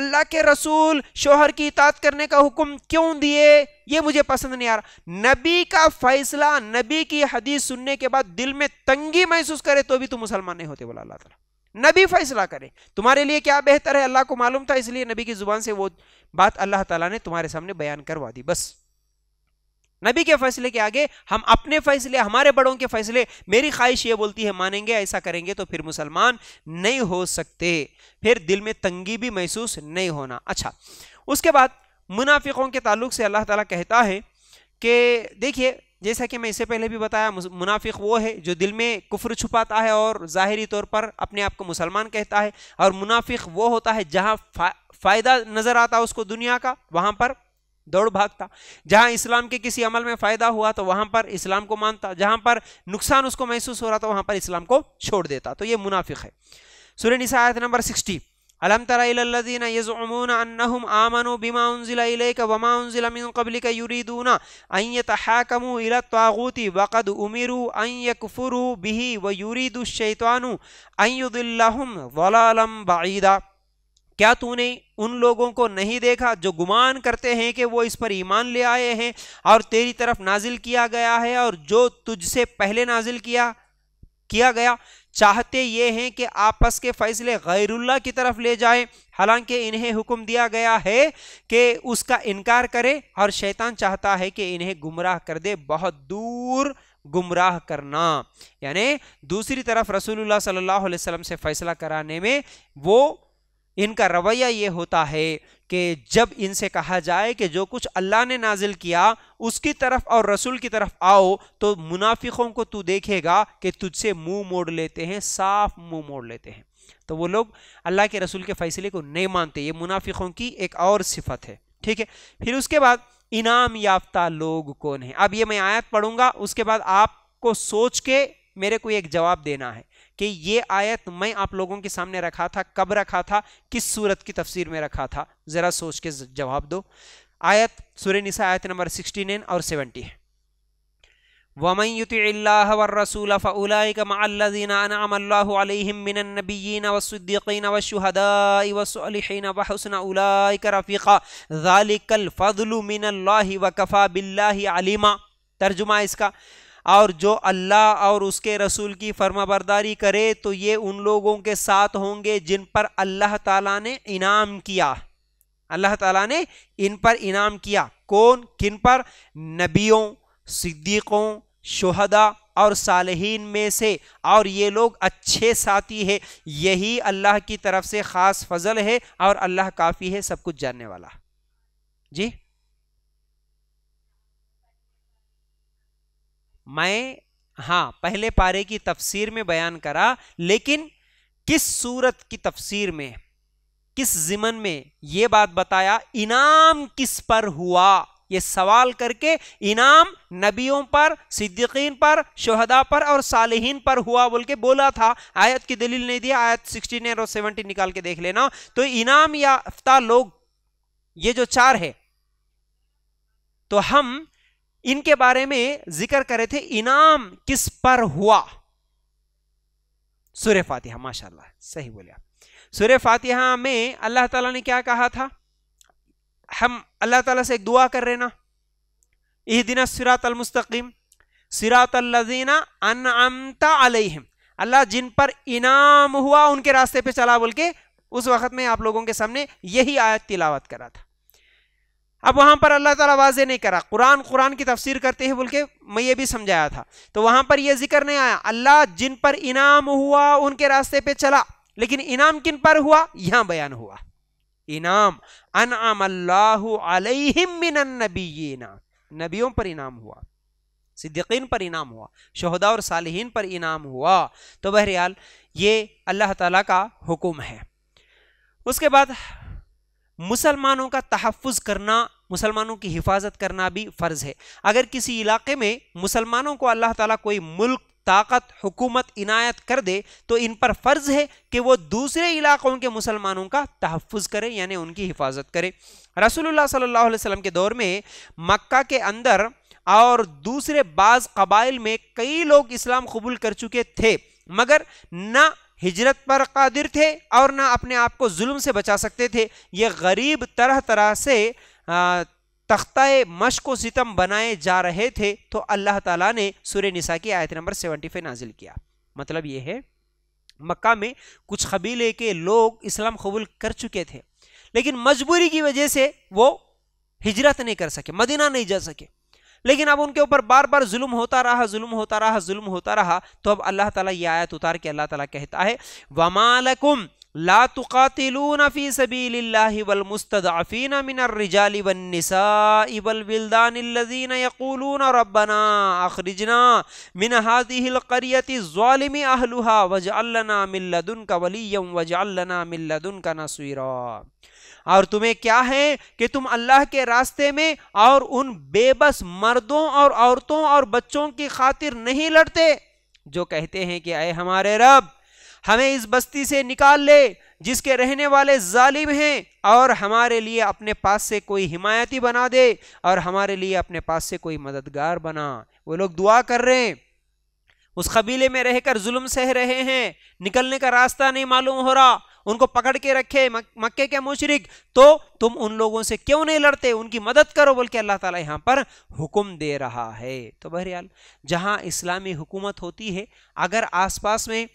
अल्लाह के रसूल शोहर की इतात करने का हुक्म क्यों दिए ये मुझे पसंद नहीं आ रहा नबी का फैसला नबी की हदीस सुनने के बाद दिल में तंगी महसूस करे तो भी तुम मुसलमान नहीं होते बोला अल्लाह तला नबी फैसला करे तुम्हारे लिए क्या बेहतर है अल्लाह को मालूम था इसलिए नबी की जुबान से वो बात अल्लाह ताला ने तुम्हारे सामने बयान करवा दी बस नबी के फैसले के आगे हम अपने फैसले हमारे बड़ों के फैसले मेरी ख्वाहिश ये बोलती है मानेंगे ऐसा करेंगे तो फिर मुसलमान नहीं हो सकते फिर दिल में तंगी भी महसूस नहीं होना अच्छा उसके बाद मुनाफिकों के ताल्लुक से अल्लाह ताला कहता है कि देखिए जैसा कि मैं इससे पहले भी बताया मुनाफिक वो है जो दिल में कुफ्र छुपाता है और ज़ाहरी तौर पर अपने आप को मुसलमान कहता है और मुनाफिक वो होता है जहाँ फ़ायदा नज़र आता उसको दुनिया का वहाँ पर दौड़ भागता जहाँ इस्लाम के किसी अमल में फ़ायदा हुआ तो वहाँ पर इस्लाम को मानता जहाँ पर नुकसान उसको महसूस हो रहा था तो वहाँ पर इस्लाम को छोड़ देता तो ये मुनाफिक है सुरनिसा नंबर सिक्सटी अलम तरादीन यज़मून अन्नहुम आमनु बिमा उनजिला इलैक वमा उनजिला मिन कबलिक युरीदून अन यतहाकमू इला तागूति वक़द उमिरु अन यकफुरु बिही व युरीदु शैतानु अन युदिल्लहुम वलालम बईदा क्या तूने उन लोगों को नहीं देखा जो गुमान करते हैं कि वो इस पर ईमान ले आए हैं और तेरी तरफ नाजिल किया गया है और जो तुझसे पहले नाजिल किया किया गया चाहते ये हैं कि आपस के फ़ैसले गैरुल्ला की तरफ ले जाए हालांकि इन्हें हुक्म दिया गया है कि उसका इनकार करें और शैतान चाहता है कि इन्हें गुमराह कर दे बहुत दूर गुमराह करना यानी दूसरी तरफ रसूलुल्लाह सल्लल्लाहु अलैहि वसल्लम से फ़ैसला कराने में वो इनका रवैया ये होता है कि जब इनसे कहा जाए कि जो कुछ अल्लाह ने नाजिल किया उसकी तरफ और रसूल की तरफ आओ तो मुनाफिकों को तू देखेगा कि तुझसे मुंह मोड़ लेते हैं साफ मुंह मोड़ लेते हैं तो वो लोग अल्लाह के रसूल के फ़ैसले को नहीं मानते ये मुनाफिकों की एक और सिफत है ठीक है फिर उसके बाद इनाम याफ्ता लोग कौन है अब ये मैं आयत पढ़ूंगा उसके बाद आपको सोच के मेरे को एक जवाब देना है कि ये आयत मैं आप लोगों के सामने रखा था कब रखा था किस सूरत की तफसीर में रखा था ज़रा सोच के जवाब दो आयत सूर्य निसा आयत नंबर सिक्सटी नाइन और सेवेंटी है तर्जुमा इसका और जो अल्लाह और उसके रसूल की फर्माबरदारी करे तो ये उन लोगों के साथ होंगे जिन पर अल्लाह ताला ने इनाम किया अल्लाह ताला ने इन पर इनाम किया कौन किन पर नबियों सिद्दीक़ों शहदा और सालहीन में से और ये लोग अच्छे साथी है यही अल्लाह की तरफ से ख़ास फजल है और अल्लाह काफ़ी है सब कुछ जानने वाला जी मैं हाँ पहले पारे की तफसीर में बयान करा लेकिन किस सूरत की तफसीर में किस जिमन में यह बात बताया इनाम किस पर हुआ ये सवाल करके इनाम नबियों पर सिद्दीकीन पर शहदा पर और सालहीन पर हुआ बोल के बोला था आयत की दलील नहीं दिया आयत 16 और 17 निकाल के देख लेना तो इनाम याफ्ता लोग ये जो चार है तो हम इनके बारे में जिक्र करे थे इनाम किस पर हुआ सूर्य फातिहा माशाल्लाह सही बोले आप सूर्य फातिहा में अल्लाह ताला ने क्या कहा था हम अल्लाह ताला से एक दुआ कर रहे ना इस दिन सिरात मुस्तकीम सिरात अल्लजीना अनअमता अलैहिम अल्लाह जिन पर इनाम हुआ उनके रास्ते पे चला बोल के उस वक्त में आप लोगों के सामने यही आयत तिलावत करा था अब वहां पर अल्लाह ताला वाजे नहीं करा कुरान कुरान की तफसीर करते हैं बोल के मैं ये भी समझाया था तो वहां पर यह जिक्र नहीं आया अल्लाह जिन पर इनाम हुआ उनके रास्ते पे चला लेकिन इनाम किन पर हुआ यहां बयान हुआ इनाम अन नबीना नबियों पर इनाम हुआ सिद्दीकीन पर इनाम हुआ शहदा और सालहीन पर इनाम हुआ तो बहरहाल ये अल्लाह ताला का हुक्म है उसके बाद मुसलमानों का तहफ़ करना मुसलमानों की हिफाजत करना भी फ़र्ज़ है अगर किसी इलाके में मुसलमानों को अल्लाह ताला कोई मुल्क ताकत हुकूमत इनायत कर दे तो इन पर फ़र्ज़ है कि वो दूसरे इलाक़ों के मुसलमानों का तहफ़ करें यानी उनकी हिफाजत करें रसूलुल्लाह सल्लल्लाहु अलैहि वसल्लम के दौर में मक्का के अंदर और दूसरे बाज़ कबाइल में कई लोग इस्लाम कबूल कर चुके थे मगर ना हिजरत पर कादिर थे और ना अपने आप को जुल्म से बचा सकते थे ये गरीब तरह तरह से तख्ता मशक सितम बनाए जा रहे थे तो अल्लाह ताला ने सुर निसा की आयत नंबर सेवेंटी फाइव नाजिल किया मतलब ये है मक्का में कुछ कबीले के लोग इस्लाम कबूल कर चुके थे लेकिन मजबूरी की वजह से वो हिजरत नहीं कर सके मदीना नहीं जा सके लेकिन अब उनके ऊपर बार बार जुल्म होता रहा जुल्म होता रहा जुल्म होता रहा तो अब अल्लाह ताला ये आयत उतार के अल्लाह ताला कहता है वमालकुम ला तुकातिलून फ़ी सबीलिल्लाहि वल मुस्तदअफ़ीन मिनर रिजालि वन निसाइ वल विल्दान अल्लज़ीन यक़ूलून रब्बना अखरिजना मिन हाज़िहिल क़रियति ज़ालिमि अहलुहा वजअल लना मिन लदुनका वलिय्यन वजअल लना मिन लदुनका नसीरा और तुम्हें क्या है कि तुम अल्लाह के रास्ते में और उन बेबस मर्दों और औरतों और बच्चों की खातिर नहीं लड़ते जो कहते हैं कि अय हमारे रब हमें इस बस्ती से निकाल ले जिसके रहने वाले जालिम हैं और हमारे लिए अपने पास से कोई हिमायती बना दे और हमारे लिए अपने पास से कोई मददगार बना वो लोग दुआ कर रहे हैं उस कबीले में रहकर जुल्म सह रहे हैं निकलने का रास्ता नहीं मालूम हो रहा उनको पकड़ के रखे मक्के के मुशरक तो तुम उन लोगों से क्यों नहीं लड़ते उनकी मदद करो बोल के अल्लाह ताला यहाँ पर हुक्म दे रहा है तो बहरहाल जहाँ इस्लामी हुकूमत होती है अगर आसपास में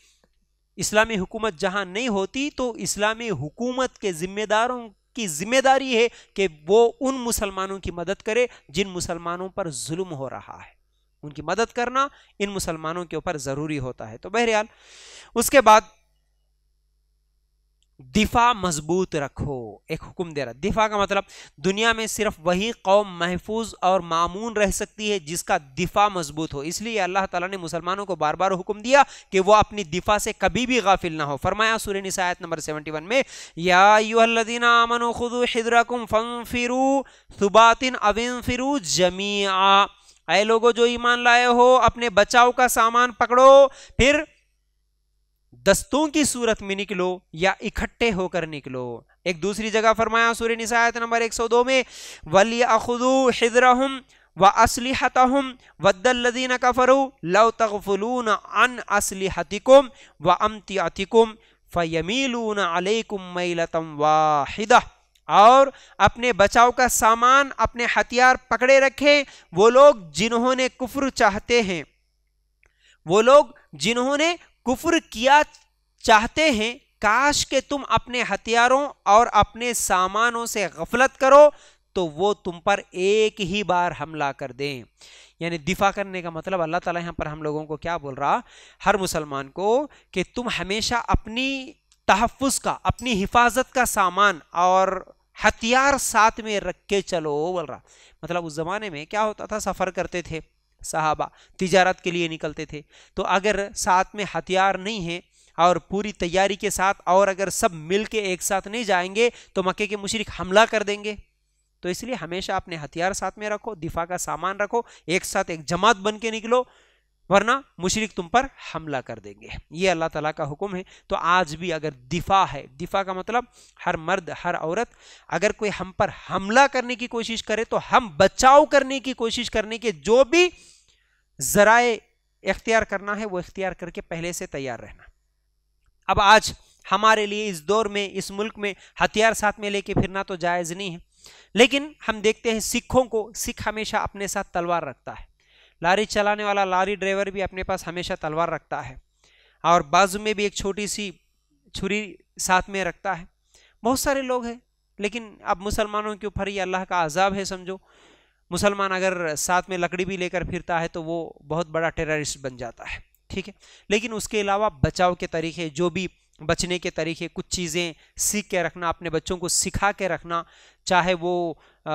इस्लामी हुकूमत जहां नहीं होती तो इस्लामी हुकूमत के जिम्मेदारों की जिम्मेदारी है कि वो उन मुसलमानों की मदद करे जिन मुसलमानों पर जुल्म हो रहा है उनकी मदद करना इन मुसलमानों के ऊपर ज़रूरी होता है तो बहरहाल उसके बाद दिफा मजबूत रखो एक हुक्म दे रहा दिफा का मतलब दुनिया में सिर्फ वही कौम महफूज और मामून रह सकती है जिसका दिफा मजबूत हो इसलिए अल्लाह ताला ने मुसलमानों को बार बार हुक्म दिया कि वो अपनी दिफा से कभी भी गाफिल ना हो फरमाया सूर्य निसायत नंबर सेवेंटी वन में यादीना अमन सुबातिन अविन फिरू जमी आए लोगों जो ईमान लाए हो अपने बचाव का सामान पकड़ो फिर दस्तों की सूरत में निकलो या इकट्ठे होकर निकलो एक दूसरी जगह फरमाया सूर्य निशायत नंबर 102 में वली अखदू हिजरहम व असलिहतहम वद्दल्लदीन कफरू लव तगफलून अन असलिहतिकुम व अमतियतिकुम फयमीलून अलकुम मैलतम वाहिदा और अपने बचाव का सामान अपने हथियार पकड़े रखें वो लोग जिन्होंने कुफ्र चाहते हैं वो लोग जिन्होंने कुफर किया चाहते हैं काश के तुम अपने हथियारों और अपने सामानों से गफलत करो तो वो तुम पर एक ही बार हमला कर दें यानी दिफा करने का मतलब अल्लाह ताला यहाँ पर हम लोगों को क्या बोल रहा हर मुसलमान को कि तुम हमेशा अपनी तहफ़ का अपनी हिफाजत का सामान और हथियार साथ में रख के चलो बोल रहा मतलब उस ज़माने में क्या होता था सफ़र करते थे साहबा तिजारत के लिए निकलते थे तो अगर साथ में हथियार नहीं है और पूरी तैयारी के साथ और अगर सब मिल के एक साथ नहीं जाएंगे तो मक्के के मुशरक हमला कर देंगे तो इसलिए हमेशा अपने हथियार साथ में रखो दिफा का सामान रखो एक साथ एक जमात बन के निकलो वरना मुशरक तुम पर हमला कर देंगे ये अल्लाह ताला का हुक्म है तो आज भी अगर दिफा है दिफा का मतलब हर मर्द हर औरत अगर कोई हम पर हमला करने की कोशिश करे तो हम बचाव करने की कोशिश करने के जो भी ज़राए इख्तियार करना है वो इख्तियार करके पहले से तैयार रहना अब आज हमारे लिए इस दौर में इस मुल्क में हथियार साथ में लेके फिरना तो जायज़ नहीं है लेकिन हम देखते हैं सिखों को सिख हमेशा अपने साथ तलवार रखता है लारी चलाने वाला लारी ड्राइवर भी अपने पास हमेशा तलवार रखता है और बाजू में भी एक छोटी सी छुरी साथ में रखता है बहुत सारे लोग हैं लेकिन अब मुसलमानों के ऊपर ये अल्लाह का आज़ाब है समझो मुसलमान अगर साथ में लकड़ी भी लेकर फिरता है तो वो बहुत बड़ा टेररिस्ट बन जाता है ठीक है लेकिन उसके अलावा बचाव के तरीके जो भी बचने के तरीके कुछ चीज़ें सीख के रखना अपने बच्चों को सिखा के रखना चाहे वो आ,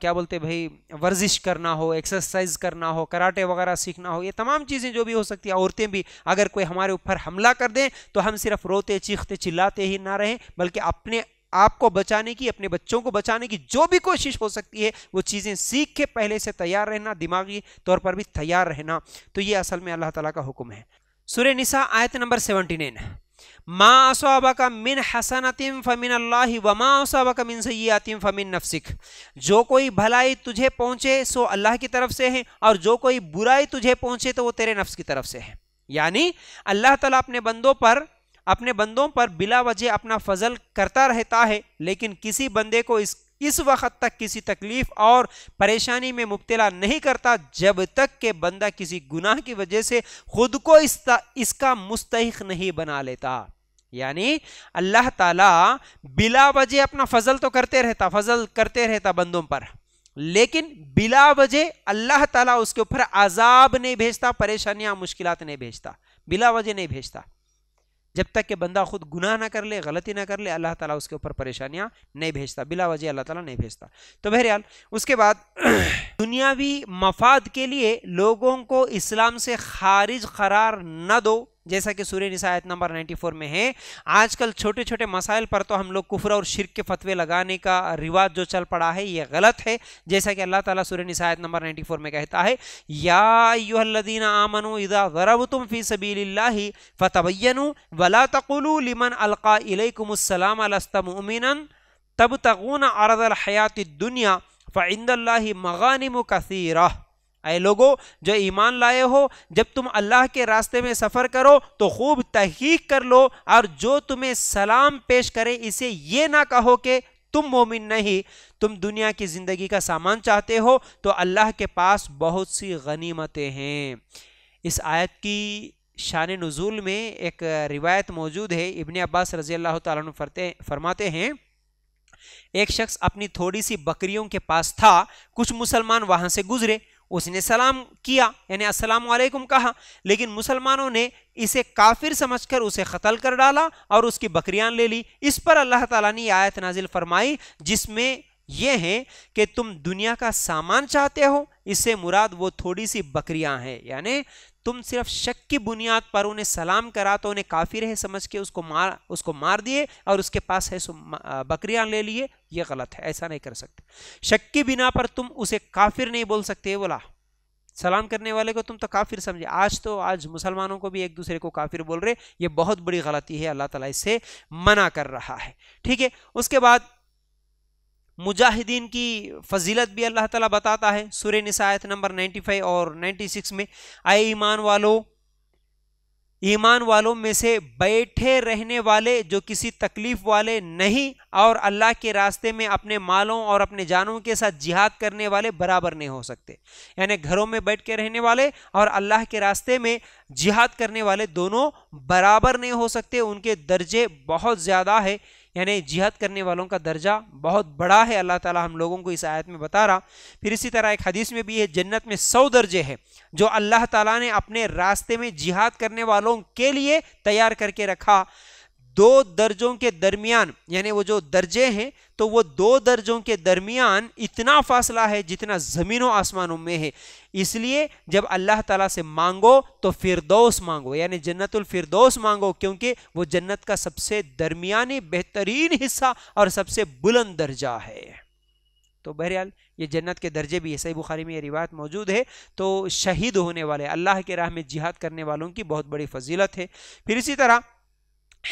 क्या बोलते भाई वर्जिश करना हो एक्सरसाइज करना हो कराटे वगैरह सीखना हो ये तमाम चीज़ें जो भी हो सकती है औरतें भी अगर कोई हमारे ऊपर हमला कर दें तो हम सिर्फ रोते चीखते चिल्लाते ही ना रहें बल्कि अपने आपको बचाने की अपने बच्चों को बचाने की जो भी कोशिश हो सकती है वो चीज़ें सीख के पहले से तैयार रहना दिमागी तौर पर भी तैयार रहना तो ये असल में अल्लाह तला का हुक्म है सुर निसा आयत नंबर सेवनटी नाइन माँ असवाबक मिन हसनतिम फ़मिन अल्लाह व माँ असवाबक मिन सयातिम फ़मिन नफसिक जो कोई भलाई तुझे पहुँचे सो अल्लाह की तरफ से है और जो कोई बुराई तुझे पहुँचे तो वो तेरे नफ्स की तरफ से है यानी अल्लाह ताला अपने बंदों पर अपने बंदों पर बिला वजह अपना फजल करता रहता है लेकिन किसी बंदे को इस इस वक्त तक किसी तकलीफ और परेशानी में मुबतला नहीं करता जब तक के बंदा किसी गुनाह की वजह से खुद को इस इसका मुस्तक नहीं बना लेता यानी अल्लाह ताला बिला वजह अपना फजल तो करते रहता फजल करते रहता बंदों पर लेकिन बिला वजह अल्लाह ताला उसके ऊपर आजाब नहीं भेजता परेशानियां मुश्किलात नहीं भेजता बिला वजह नहीं भेजता जब तक कि बंदा खुद गुनाह ना कर ले गलती ना कर ले अल्लाह ताला उसके ऊपर परेशानियां नहीं भेजता बिला वजह अल्लाह ताला नहीं भेजता तो बहरहाल उसके बाद [CLEARS THROAT] दुनियावी मफाद के लिए लोगों को इस्लाम से खारिज करार न दो जैसा कि सूर्य निशायत नंबर 94 में है आजकल छोटे छोटे मसाइल पर तो हम लोग कुफर और शिरक के फतवे लगाने का रिवाज जो चल पड़ा है ये गलत है जैसा कि अल्लाह ताला सूर्य निशायत नंबर 94 में कहता है यूहदीन आमनो इदा गरब तुम फी सबी फ़तबैन वला तकुलू लिमन अलका इलकुमसलाम अलस्तमिन तब तगून अरदल हयात दुनिया फ़िंद मगानिम कसीरा अए लोगों जो ईमान लाए हो जब तुम अल्लाह के रास्ते में सफ़र करो तो खूब तहकीक कर लो और जो तुम्हें सलाम पेश करे इसे ये ना कहो कि तुम मोमिन नहीं तुम दुनिया की ज़िंदगी का सामान चाहते हो तो अल्लाह के पास बहुत सी गनीमतें हैं इस आयत की शान नज़ुल में एक रिवायत मौजूद है इबन अब्बास रज़ी अल्लाह तरते फरमाते हैं एक शख्स अपनी थोड़ी सी बकरियों के पास था कुछ मुसलमान वहाँ से गुज़रे उसने सलाम किया यानी असलम वालेकुम कहा लेकिन मुसलमानों ने इसे काफिर समझकर उसे कत्ल कर डाला और उसकी बकरियां ले ली इस पर अल्लाह ताला ने आयत नाजिल फरमाई जिसमें यह है कि तुम दुनिया का सामान चाहते हो इससे मुराद वो थोड़ी सी बकरियां हैं यानी तुम सिर्फ शक की बुनियाद पर उन्हें सलाम करा तो उन्हें काफिर है समझ के उसको मार उसको मार दिए और उसके पास है बकरियां ले लिए ये गलत है ऐसा नहीं कर सकते शक की बिना पर तुम उसे काफिर नहीं बोल सकते बोला सलाम करने वाले को तुम तो काफिर समझे आज तो आज मुसलमानों को भी एक दूसरे को काफिर बोल रहे ये बहुत बड़ी गलती है अल्लाह ताला इससे मना कर रहा है ठीक है उसके बाद मुजाहिदीन की फजीलत भी अल्लाह ताला बताता है सूर्य निसायत नंबर 95 और 96 में आए ईमान वालों ईमान वालों में से बैठे रहने वाले जो किसी तकलीफ वाले नहीं और अल्लाह के रास्ते में अपने मालों और अपने जानों के साथ जिहाद करने वाले बराबर नहीं हो सकते यानी घरों में बैठ के रहने वाले और अल्लाह के रास्ते में जिहाद करने वाले दोनों बराबर नहीं हो सकते उनके दर्जे बहुत ज़्यादा है यानी जिहाद करने वालों का दर्जा बहुत बड़ा है अल्लाह ताला हम लोगों को इस आयत में बता रहा फिर इसी तरह एक हदीस में भी है जन्नत में सौ दर्जे है जो अल्लाह ताला ने अपने रास्ते में जिहाद करने वालों के लिए तैयार करके रखा दो दर्जों के दरमियान यानी वो जो दर्जे हैं तो वो दो दर्जों के दरमियान इतना फासला है जितना ज़मीनों आसमानों में है इसलिए जब अल्लाह ताला से मांगो तो फिरदौस मांगो यानी जन्नतुल फिरदौस मांगो क्योंकि वो जन्नत का सबसे दरमियानी बेहतरीन हिस्सा और सबसे बुलंद दर्जा है तो बहरहाल ये जन्नत के दर्जे भी है सही बुखारी में ये रिवायत मौजूद है तो शहीद होने वाले अल्लाह के राह में जिहाद करने वालों की बहुत बड़ी फजीलत है फिर इसी तरह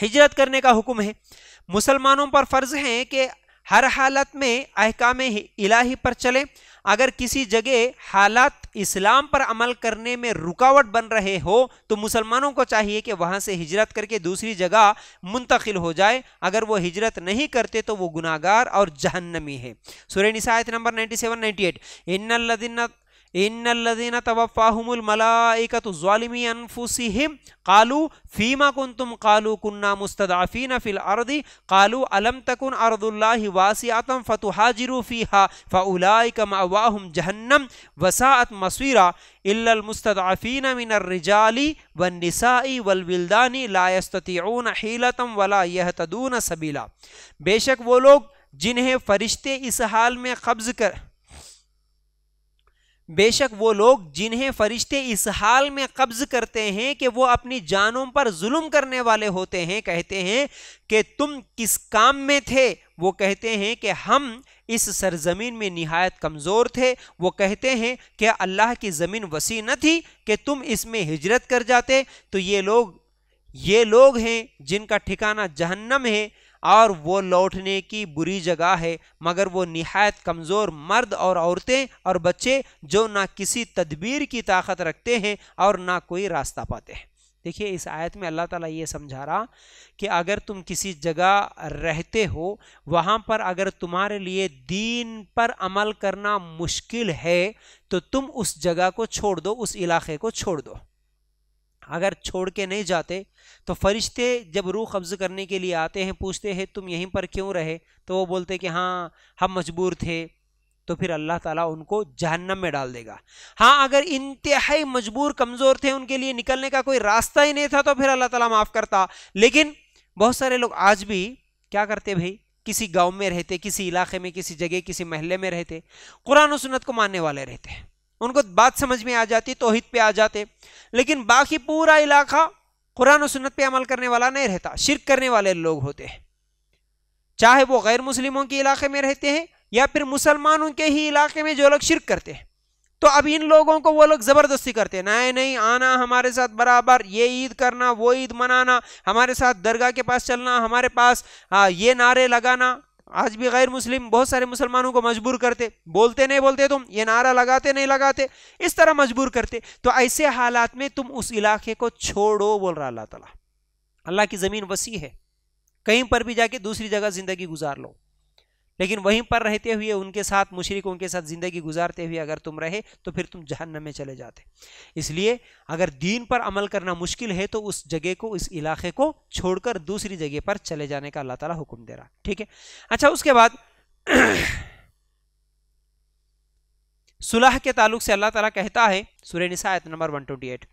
हिजरत करने का हुक्म है मुसलमानों पर फ़र्ज़ है कि हर हालत में अहकाम इलाही पर चले अगर किसी जगह हालात इस्लाम पर अमल करने में रुकावट बन रहे हो तो मुसलमानों को चाहिए कि वहाँ से हिजरत करके दूसरी जगह मुंतकिल हो जाए अगर वो हिजरत नहीं करते तो वो गुनागार और जहन्नमी है सुरह निसायत नंबर 97 98 इन्नल्लदिन इन्नल्लजीन तवफ़ाहुमुल मलाइका तो ालिमी अनफुसिम कालू फ़ीमा कुन तुम कालू कुन्ना मुस्तदाफ़ीन फ़िल अर्दी कालू अलम तकुन अरदुल्ला वासियातम फ़तुहाजिरू फ़ीहा फ़लाइक मवाहम जहन्नम वसात मसवीरा इल्लमुस्तदाफ़ीन मिनर्रिजाली व नसाई वलविल्दानी लायस्तून हीलतम वला यह तदून सबीला बेशक वो लोग जिन्हें फ़रिश्ते इस हाल में कब्ज़ कर बेशक वो लोग जिन्हें फरिश्ते इस हाल में कब्ज करते हैं कि वो अपनी जानों पर जुल्म करने वाले होते हैं कहते हैं कि तुम किस काम में थे वो कहते हैं कि हम इस सरजमीन में नहायत कमज़ोर थे वो कहते हैं कि अल्लाह की ज़मीन वसी न थी कि तुम इसमें हिजरत कर जाते तो ये लोग ये लोग हैं जिनका ठिकाना जहन्नम है और वो लौटने की बुरी जगह है मगर वो नहायत कमज़ोर मर्द और औरतें और बच्चे जो ना किसी तदबीर की ताकत रखते हैं और ना कोई रास्ता पाते हैं देखिए इस आयत में अल्लाह ताला ये समझा रहा कि अगर तुम किसी जगह रहते हो वहाँ पर अगर तुम्हारे लिए दीन पर अमल करना मुश्किल है तो तुम उस जगह को छोड़ दो उस इलाके को छोड़ दो अगर छोड़ के नहीं जाते तो फरिश्ते जब रूह कब्ज़ करने के लिए आते हैं पूछते हैं तुम यहीं पर क्यों रहे तो वो बोलते कि हाँ हम मजबूर थे तो फिर अल्लाह ताला उनको जहन्नम में डाल देगा हाँ अगर इंतहाई मजबूर कमज़ोर थे उनके लिए निकलने का कोई रास्ता ही नहीं था तो फिर अल्लाह ताला माफ़ करता लेकिन बहुत सारे लोग आज भी क्या करते भाई किसी गाँव में रहते किसी इलाके में किसी जगह किसी महल में रहते कुरान सुनत को मानने वाले रहते हैं उनको बात समझ में आ जाती तोहित पे आ जाते लेकिन बाकी पूरा इलाका कुरान और सुन्नत पे अमल करने वाला नहीं रहता शिरक करने वाले लोग होते हैं चाहे वो गैर मुस्लिमों के इलाके में रहते हैं या फिर मुसलमानों के ही इलाके में जो लोग शिरक करते हैं तो अब इन लोगों को वो लोग ज़बरदस्ती करते हैं नहीं नहीं आना हमारे साथ बराबर ये ईद करना वो ईद मनाना हमारे साथ दरगाह के पास चलना हमारे पास आ, हाँ, ये नारे लगाना आज भी गैर मुस्लिम बहुत सारे मुसलमानों को मजबूर करते बोलते नहीं बोलते तुम ये नारा लगाते नहीं लगाते इस तरह मजबूर करते तो ऐसे हालात में तुम उस इलाके को छोड़ो बोल रहा अल्लाह तला अल्लाह की ज़मीन वसी है कहीं पर भी जाके दूसरी जगह ज़िंदगी गुजार लो लेकिन वहीं पर रहते हुए उनके साथ मुशरक उनके साथ ज़िंदगी गुजारते हुए अगर तुम रहे तो फिर तुम जहन्नम में चले जाते इसलिए अगर दीन पर अमल करना मुश्किल है तो उस जगह को इस इलाके को छोड़कर दूसरी जगह पर चले जाने का अल्लाह ताला हुक्म दे रहा ठीक है अच्छा उसके बाद [CLEARS THROAT] सुलह के ताल्लुक से अल्लाह ताला कहता है सूर्य निसायत नंबर एट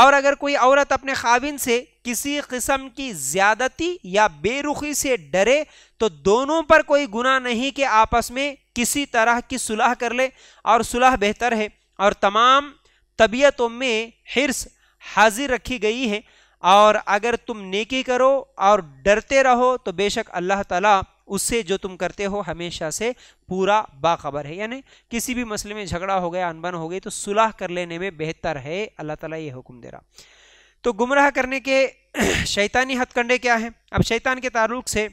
और अगर कोई औरत अपने खाविन से किसी किस्म की ज्यादती या बेरुखी से डरे तो दोनों पर कोई गुना नहीं कि आपस में किसी तरह की सुलह कर ले और सुलह बेहतर है और तमाम तबीयतों में हिरस हाजिर रखी गई है और अगर तुम नेकी करो और डरते रहो तो बेशक अल्लाह ताला उससे जो तुम करते हो हमेशा से पूरा बाखबर है यानी किसी भी मसले में झगड़ा हो गया अनबन हो गई तो सुलह कर लेने में बेहतर है अल्लाह ताला ये हुक्म दे रहा तो गुमराह करने के [CLEARS THROAT] शैतानी हथकंडे क्या हैं अब शैतान के तारुक से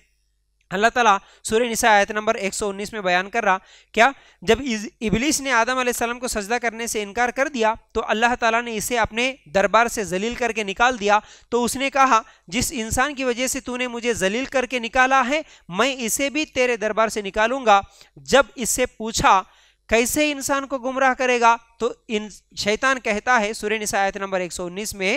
अल्लाह ताला सूर्य निशा आयत नंबर 119 में बयान कर रहा क्या जब इबलीस ने आदम आसलम को सजदा करने से इनकार कर दिया तो अल्लाह ताला ने इसे अपने दरबार से जलील करके निकाल दिया तो उसने कहा जिस इंसान की वजह से तूने मुझे जलील करके निकाला है मैं इसे भी तेरे दरबार से निकालूंगा जब इससे पूछा कैसे इंसान को गुमराह करेगा तो इन शैतान कहता है सूर्य निशा आयत नंबर एक में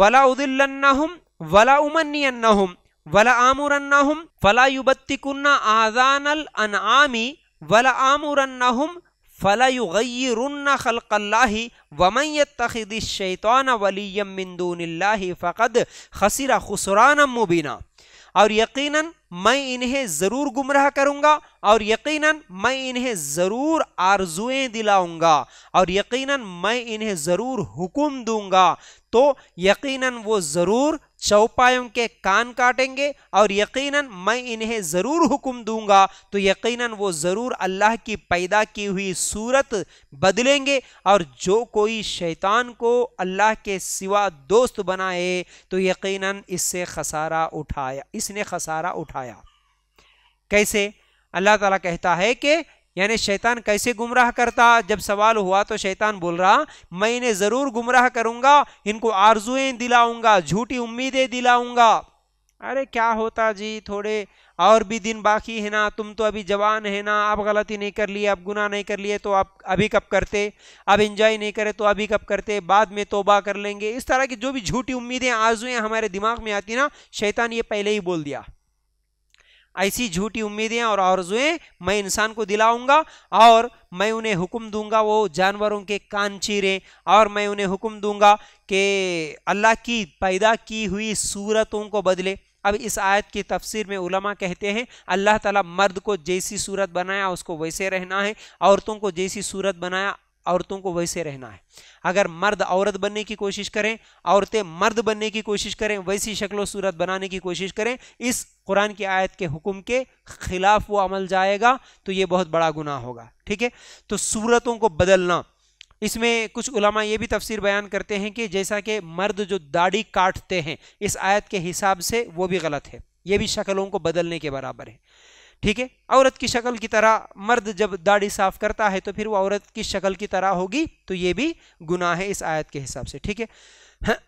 वला उदिल्लन्नाहुम वला उमन्नियन्नाहुम ولآمرنهم فلا يبتكن آذان الأنعام ولآمرنهم فلا يغيرن خلق الله ومن يتخذ الشيطان وليا من دون الله فقد خسر خسرانا مبينا اور یقیناً मैं इन्हें ज़रूर गुमराह करूंगा और यकीनन मैं इन्हें ज़रूर आरजुएं दिलाऊंगा और यकीनन मैं इन्हें ज़रूर हुक्म दूंगा तो यकीनन वो ज़रूर चौपायों के कान काटेंगे और यकीनन मैं इन्हें ज़रूर हुक्म दूंगा तो यकीनन वो ज़रूर अल्लाह की पैदा की हुई सूरत बदलेंगे और जो कोई शैतान को अल्लाह के सिवा दोस्त बनाए तो यकीनन इससे खसारा उठाया इसने खसारा उठाया दिखाया कैसे अल्लाह ताला कहता है कि यानी शैतान कैसे गुमराह करता जब सवाल हुआ तो शैतान बोल रहा मैं इन्हें ज़रूर गुमराह करूंगा इनको आरजुएं दिलाऊंगा झूठी उम्मीदें दिलाऊंगा अरे क्या होता जी थोड़े और भी दिन बाकी है ना तुम तो अभी जवान है ना आप गलती नहीं कर लिए आप गुनाह नहीं कर लिए तो आप अभी कब करते अब इंजॉय नहीं करे तो अभी कब करते बाद में तोबा कर लेंगे इस तरह की जो भी झूठी उम्मीदें आजुएं हमारे दिमाग में आती ना शैतान ये पहले ही बोल दिया ऐसी झूठी उम्मीदें और आरजुएं मैं इंसान को दिलाऊंगा और मैं उन्हें हुक्म दूंगा वो जानवरों के कान चीरें और मैं उन्हें हुक्म दूंगा कि अल्लाह की पैदा की हुई सूरतों को बदले अब इस आयत की तफसीर में उलमा कहते हैं अल्लाह ताला मर्द को जैसी सूरत बनाया उसको वैसे रहना है औरतों को जैसी सूरत बनाया औरतों को वैसे रहना है अगर मर्द औरत बनने की कोशिश करें औरतें मर्द बनने की कोशिश करें वैसी शक्लो सूरत बनाने की कोशिश करें इस कुरान की आयत के हुक्म के खिलाफ वो अमल जाएगा तो ये बहुत बड़ा गुनाह होगा ठीक है तो सूरतों को बदलना इसमें कुछ उलमा ये भी तफसीर बयान करते हैं कि जैसा कि मर्द जो दाढ़ी काटते हैं इस आयत के हिसाब से वो भी गलत है ये भी शक्लों को बदलने के बराबर है ठीक है औरत की शक्ल की तरह मर्द जब दाढ़ी साफ करता है तो फिर वो औरत की शक्ल की तरह होगी तो ये भी गुनाह है इस आयत के हिसाब से ठीक है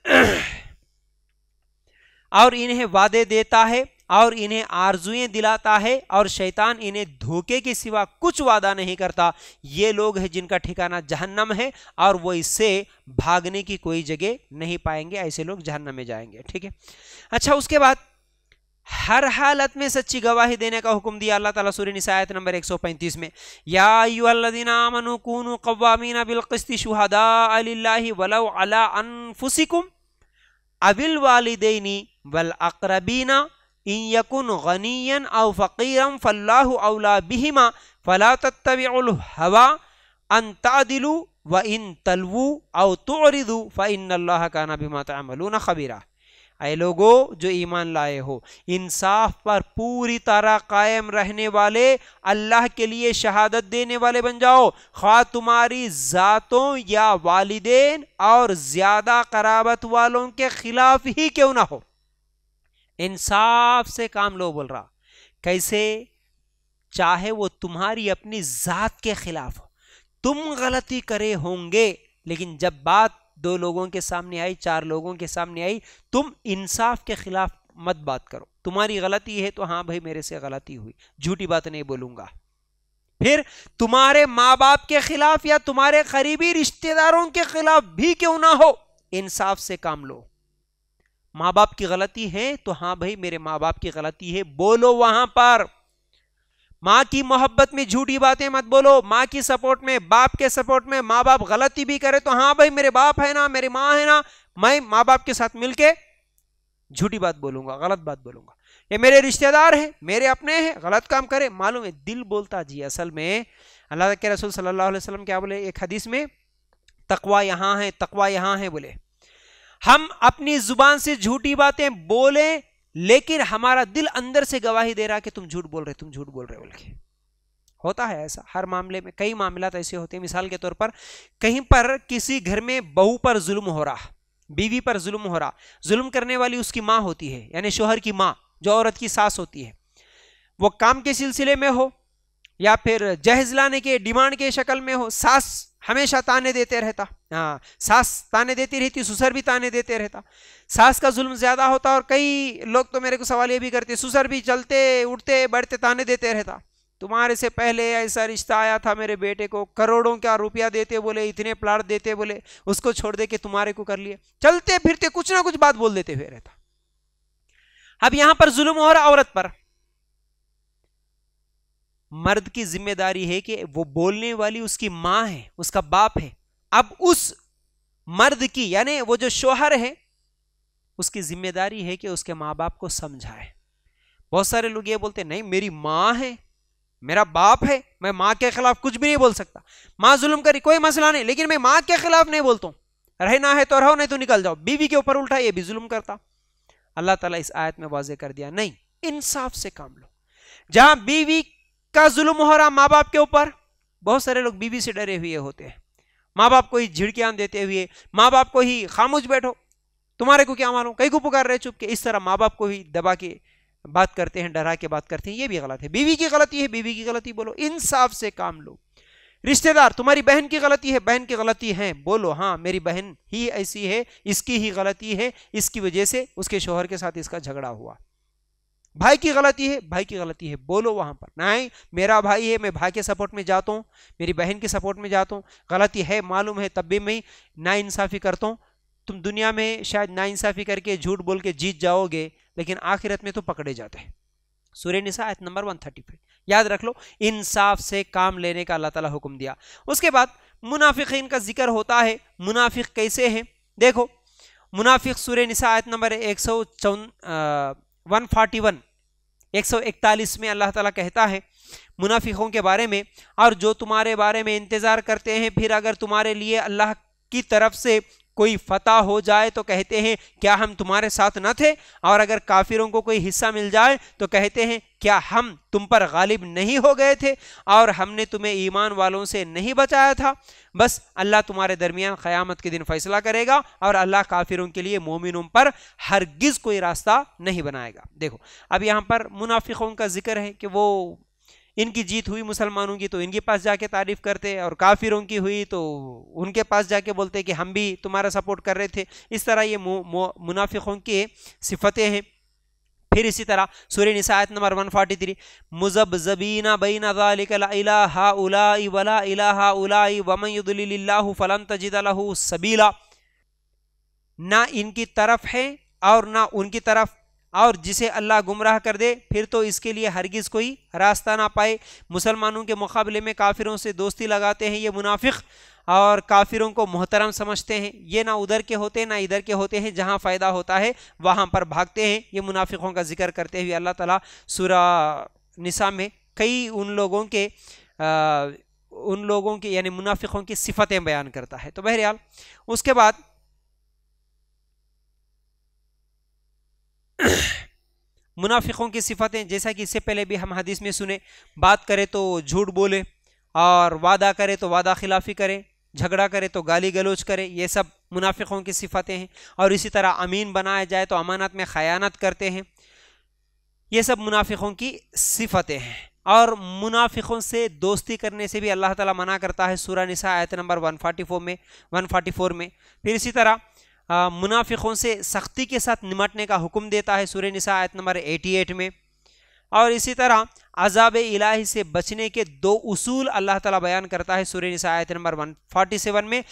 [CLEARS THROAT] और इन्हें वादे देता है और इन्हें आरजुएं दिलाता है और शैतान इन्हें धोखे के सिवा कुछ वादा नहीं करता ये लोग हैं जिनका ठिकाना जहन्नम है और वो इससे भागने की कोई जगह नहीं पाएंगे ऐसे लोग जहन्नम में जाएंगे ठीक है अच्छा उसके बाद हर हालत में सच्ची गवाही देने का हुक्म दिया अल्लाह ताला सूर्य निसायत नंबर 135 में या अयुल्लदीना मनु कूनु कवामीना बिलकस्ती शुहदा अलिल्लाहि वलौ अला अनफुसिकुम अबिल वालिदैनी वल अकरबीना इन यकुन गनीन और फ़कीरम फ़ल्लाह अवला बिहिमा फ़ला तत्तबिल हवा अन तादिलु व इन तलवू अव तुरिदु फ़िन अल्लाह का नबिमा तमलून खबीरा आए लोगो जो ईमान लाए हो इंसाफ पर पूरी तरह कायम रहने वाले अल्लाह के लिए शहादत देने वाले बन जाओ खा तुम्हारी ज़ातों या वालदेन और ज़्यादा कराबत वालों के ख़िलाफ़ ही क्यों ना हो इंसाफ से काम लो बोल रहा कैसे चाहे वो तुम्हारी अपनी ज़ात के खिलाफ हो तुम गलती करे होंगे लेकिन जब बात दो लोगों के सामने आई चार लोगों के सामने आई तुम इंसाफ के खिलाफ मत बात करो तुम्हारी गलती है तो हाँ भाई मेरे से गलती हुई झूठी बात नहीं बोलूंगा फिर तुम्हारे माँ बाप के खिलाफ या तुम्हारे करीबी रिश्तेदारों के खिलाफ भी क्यों ना हो इंसाफ से काम लो माँ बाप की गलती है तो हाँ भाई मेरे माँ बाप की गलती है बोलो वहां पर माँ की मोहब्बत में झूठी बातें मत बोलो माँ की सपोर्ट में बाप के सपोर्ट में माँ बाप गलती भी करे तो हाँ भाई मेरे बाप है ना मेरी माँ है ना मैं माँ बाप के साथ मिलके झूठी बात बोलूंगा गलत बात बोलूंगा ये मेरे रिश्तेदार हैं मेरे अपने हैं गलत काम करे मालूम है दिल बोलता जी असल में अल्लाह के रसूल सल्लल्लाहु अलैहि वसल्लम क्या बोले एक हदीस में तकवा यहाँ है तकवा यहाँ है बोले हम अपनी जुबान से झूठी बातें बोले लेकिन हमारा दिल अंदर से गवाही दे रहा है कि तुम झूठ बोल रहे तुम झूठ बोल रहे बोल के होता है ऐसा हर मामले में कई मामला तो ऐसे होते हैं मिसाल के तौर पर कहीं पर किसी घर में बहू पर जुल्म हो रहा बीवी पर जुल्म हो रहा जुल्म करने वाली उसकी माँ होती है यानी शोहर की माँ जो औरत की सास होती है वो काम के सिलसिले में हो या फिर जहेज लाने के डिमांड के शक्ल में हो सास हमेशा ताने देते रहता हाँ सास ताने देती रहती सुसर भी ताने देते रहता सास का जुल्म ज़्यादा होता और कई लोग तो मेरे को सवाल ये भी करते सुसर भी चलते उठते बढ़ते ताने देते रहता तुम्हारे से पहले ऐसा रिश्ता आया था मेरे बेटे को करोड़ों का रुपया देते बोले इतने प्लाट देते बोले उसको छोड़ दे के तुम्हारे को कर लिए चलते फिरते कुछ ना कुछ बात बोल देते हुए रहता अब यहाँ पर जुल्म हो रहा औरत पर मर्द की जिम्मेदारी है कि वो बोलने वाली उसकी माँ है उसका बाप है अब उस मर्द की यानी वो जो शोहर है उसकी जिम्मेदारी है कि उसके माँ बाप को समझाए बहुत सारे लोग ये बोलते नहीं मेरी माँ है मेरा बाप है मैं माँ के खिलाफ कुछ भी नहीं बोल सकता माँ जुल्म करी कोई मसला नहीं लेकिन मैं माँ के खिलाफ नहीं बोलता हूँ रहना है तो रहो नहीं तो निकल जाओ बीवी के ऊपर उल्टा ये भी जुल्म करता अल्लाह ताला इस आयत में वाजे कर दिया नहीं इंसाफ से काम लो जहां बीवी किसका जुल्म हो रहा माँ बाप के ऊपर बहुत सारे लोग बीवी से डरे हुए होते हैं माँ बाप को ही झिड़कियां देते हुए माँ बाप को ही खामोश बैठो तुम्हारे को क्या मानो कहीं को पुकार रहे चुप के इस तरह माँ बाप को ही दबा के बात करते हैं डरा के बात करते हैं ये भी गलत है बीवी की गलती है बीवी की गलती बोलो इंसाफ से काम लो रिश्तेदार तुम्हारी बहन की गलती है बहन की गलती है बोलो हाँ मेरी बहन ही ऐसी है इसकी ही गलती है इसकी वजह से उसके शोहर के साथ इसका झगड़ा हुआ भाई की गलती है भाई की गलती है बोलो वहाँ पर ना मेरा भाई है मैं भाई के सपोर्ट में जाता हूँ मेरी बहन के सपोर्ट में जाता हूँ गलती है मालूम है तब भी मैं नाइंसाफ़ी करता हूँ तुम दुनिया में शायद नाइंसाफ़ी करके झूठ बोल के जीत जाओगे लेकिन आखिरत में तो पकड़े जाते हैं सूर्य निशा आयत नंबर वन थर्टी फाइव याद रख लो इंसाफ से काम लेने का अल्लाह ताला हुक्म दिया उसके बाद मुनाफिक का जिक्र होता है मुनाफिक कैसे हैं देखो मुनाफिक सूर्य निशा आयत नंबर एक सौ चौन वन फोर्टी वन 141 में अल्लाह ताला कहता है मुनाफिकों के बारे में और जो तुम्हारे बारे में इंतज़ार करते हैं फिर अगर तुम्हारे लिए अल्लाह की तरफ से कोई फतेह हो जाए तो कहते हैं क्या हम तुम्हारे साथ न थे और अगर काफिरों को कोई हिस्सा मिल जाए तो कहते हैं क्या हम तुम पर गालिब नहीं हो गए थे और हमने तुम्हें ईमान वालों से नहीं बचाया था बस अल्लाह तुम्हारे दरमियान क़यामत के दिन फैसला करेगा और अल्लाह काफिरों के लिए मोमिनों पर हरगिज़ कोई रास्ता नहीं बनाएगा देखो अब यहाँ पर मुनाफिकों का जिक्र है कि वो इनकी जीत हुई मुसलमानों की तो इनके पास जाके तारीफ करते और काफिरों की हुई तो उनके पास जाके बोलते कि हम भी तुम्हारा सपोर्ट कर रहे थे इस तरह ये मुनाफिकों की सिफतें हैं फिर इसी तरह सूर्य निसायत नंबर 143 फोर्टी थ्री मुजब जबीना वला इला वमयदल्लाह फ़लन सबीला ना इनकी तरफ है और ना उनकी तरफ और जिसे अल्लाह गुमराह कर दे फिर तो इसके लिए हरगिज़ कोई रास्ता ना पाए मुसलमानों के मुकाबले में काफिरों से दोस्ती लगाते हैं ये मुनाफिक और काफिरों को मोहतरम समझते हैं ये ना उधर के होते हैं ना इधर के होते हैं जहाँ फ़ायदा होता है वहाँ पर भागते हैं ये मुनाफिकों का जिक्र करते हुए अल्लाह ताला सूरा निसा में कई उन लोगों के आ, उन लोगों के यानी मुनाफिकों की सिफतें बयान करता है तो बहरहाल उसके बाद [COUGHS] मुनाफिकों की सिफतें जैसा कि इससे पहले भी हम हदीस में सुने बात करें तो झूठ बोले और वादा करे तो वादा खिलाफी करे झगड़ा करे तो गाली गलोच करे ये सब मुनाफिकों की सिफतें हैं और इसी तरह अमीन बनाया जाए तो अमानत में खयानत करते हैं ये सब मुनाफिकों की सिफतें हैं और मुनाफिकों से दोस्ती करने से भी अल्लाह ताला मना करता है सूरा निसा आयत नंबर 144 में 144 में फिर इसी तरह मुनाफिकों से सख्ती के साथ निमटने का हुक्म देता है सूर्य निसा आयत नंबर 88 में और इसी तरह अजाब इलाही से बचने के दो उसूल अल्लाह ताला बयान करता है सूर्य निसा आयत नंबर 147 में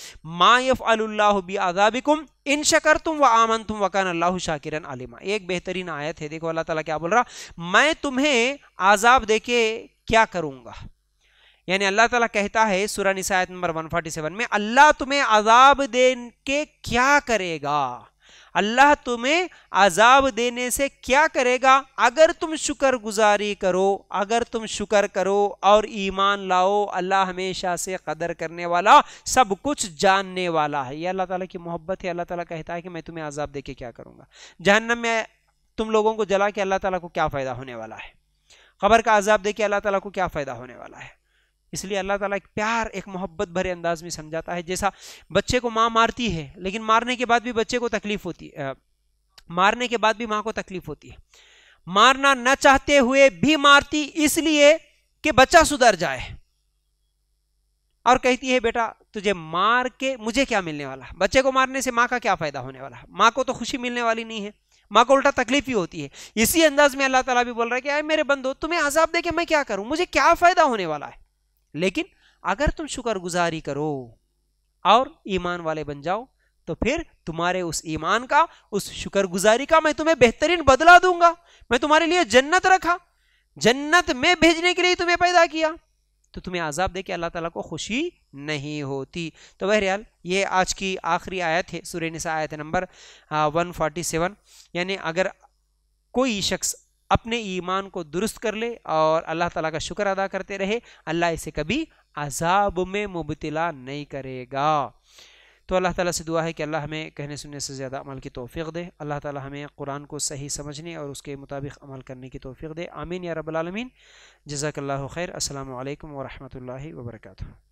मायफ अल्लाह बी अजाबिकुम इन शकर तुम व आमन तुम वकान अल्लाह शाकिरन आलिमा एक बेहतरीन आयत है देखो अल्लाह तला क्या बोल रहा मैं तुम्हें आज़ाब दे क्या करूँगा यानी अल्लाह ताला कहता है सुरा निसायत नंबर 147 में अल्लाह तुम्हें अजाब दे के क्या करेगा अल्लाह तुम्हें अजाब देने से क्या करेगा अगर तुम शुक्र गुजारी करो अगर तुम शुक्र करो और ईमान लाओ अल्लाह हमेशा से कदर करने वाला सब कुछ जानने वाला है ये अल्लाह ताला की मोहब्बत है अल्लाह ताला कहता है कि मैं तुम्हें अजाब दे के क्या करूँगा जहन्नम में तुम लोगों को जला के अल्लाह ताला को क्या फ़ायदा होने वाला है खबर का अजाब दे के अल्लाह ताला को क्या फ़ायदा होने वाला है इसलिए अल्लाह ताला एक प्यार एक मोहब्बत भरे अंदाज में समझाता है जैसा बच्चे को माँ मारती है लेकिन मारने के बाद भी बच्चे को तकलीफ होती है मारने के बाद भी माँ को तकलीफ होती है मारना न चाहते हुए भी मारती इसलिए कि बच्चा सुधर जाए और कहती है बेटा तुझे मार के मुझे क्या मिलने वाला बच्चे को मारने से माँ का क्या फायदा होने वाला माँ को तो खुशी मिलने वाली नहीं है माँ को उल्टा तकलीफ ही होती है इसी अंदाज में अल्लाह ताला भी बोल रहा है कि आए मेरे बंदो तुम्हें आजाब दे के मैं क्या करूं मुझे क्या फायदा होने वाला है लेकिन अगर तुम शुक्रगुजारी करो और ईमान वाले बन जाओ तो फिर तुम्हारे उस ईमान का उस शुक्रगुजारी का मैं तुम्हें बेहतरीन बदला दूंगा मैं तुम्हारे लिए जन्नत रखा जन्नत में भेजने के लिए तुम्हें पैदा किया तो तुम्हें आज़ाब दे के अल्लाह ताला को खुशी नहीं होती तो बहरहाल ये आज की आखिरी आयत है सुर निसा आयत नंबर वन फोर्टी सेवन यानी अगर कोई शख्स अपने ईमान को दुरुस्त कर ले और अल्लाह ताला का शुक्र अदा करते रहे अल्लाह इसे कभी अजाब में मुबतला नहीं करेगा तो अल्लाह ताला से दुआ है कि अल्लाह हमें कहने सुनने से ज़्यादा अमल की तोफ़ी दे अल्लाह ताला हमें कुरान को सही समझने और उसके मुताबिक अमल करने की तोफ़ी दे आमीन या रबालमीन जजाकल्ला खैर असल वरहमल वर्का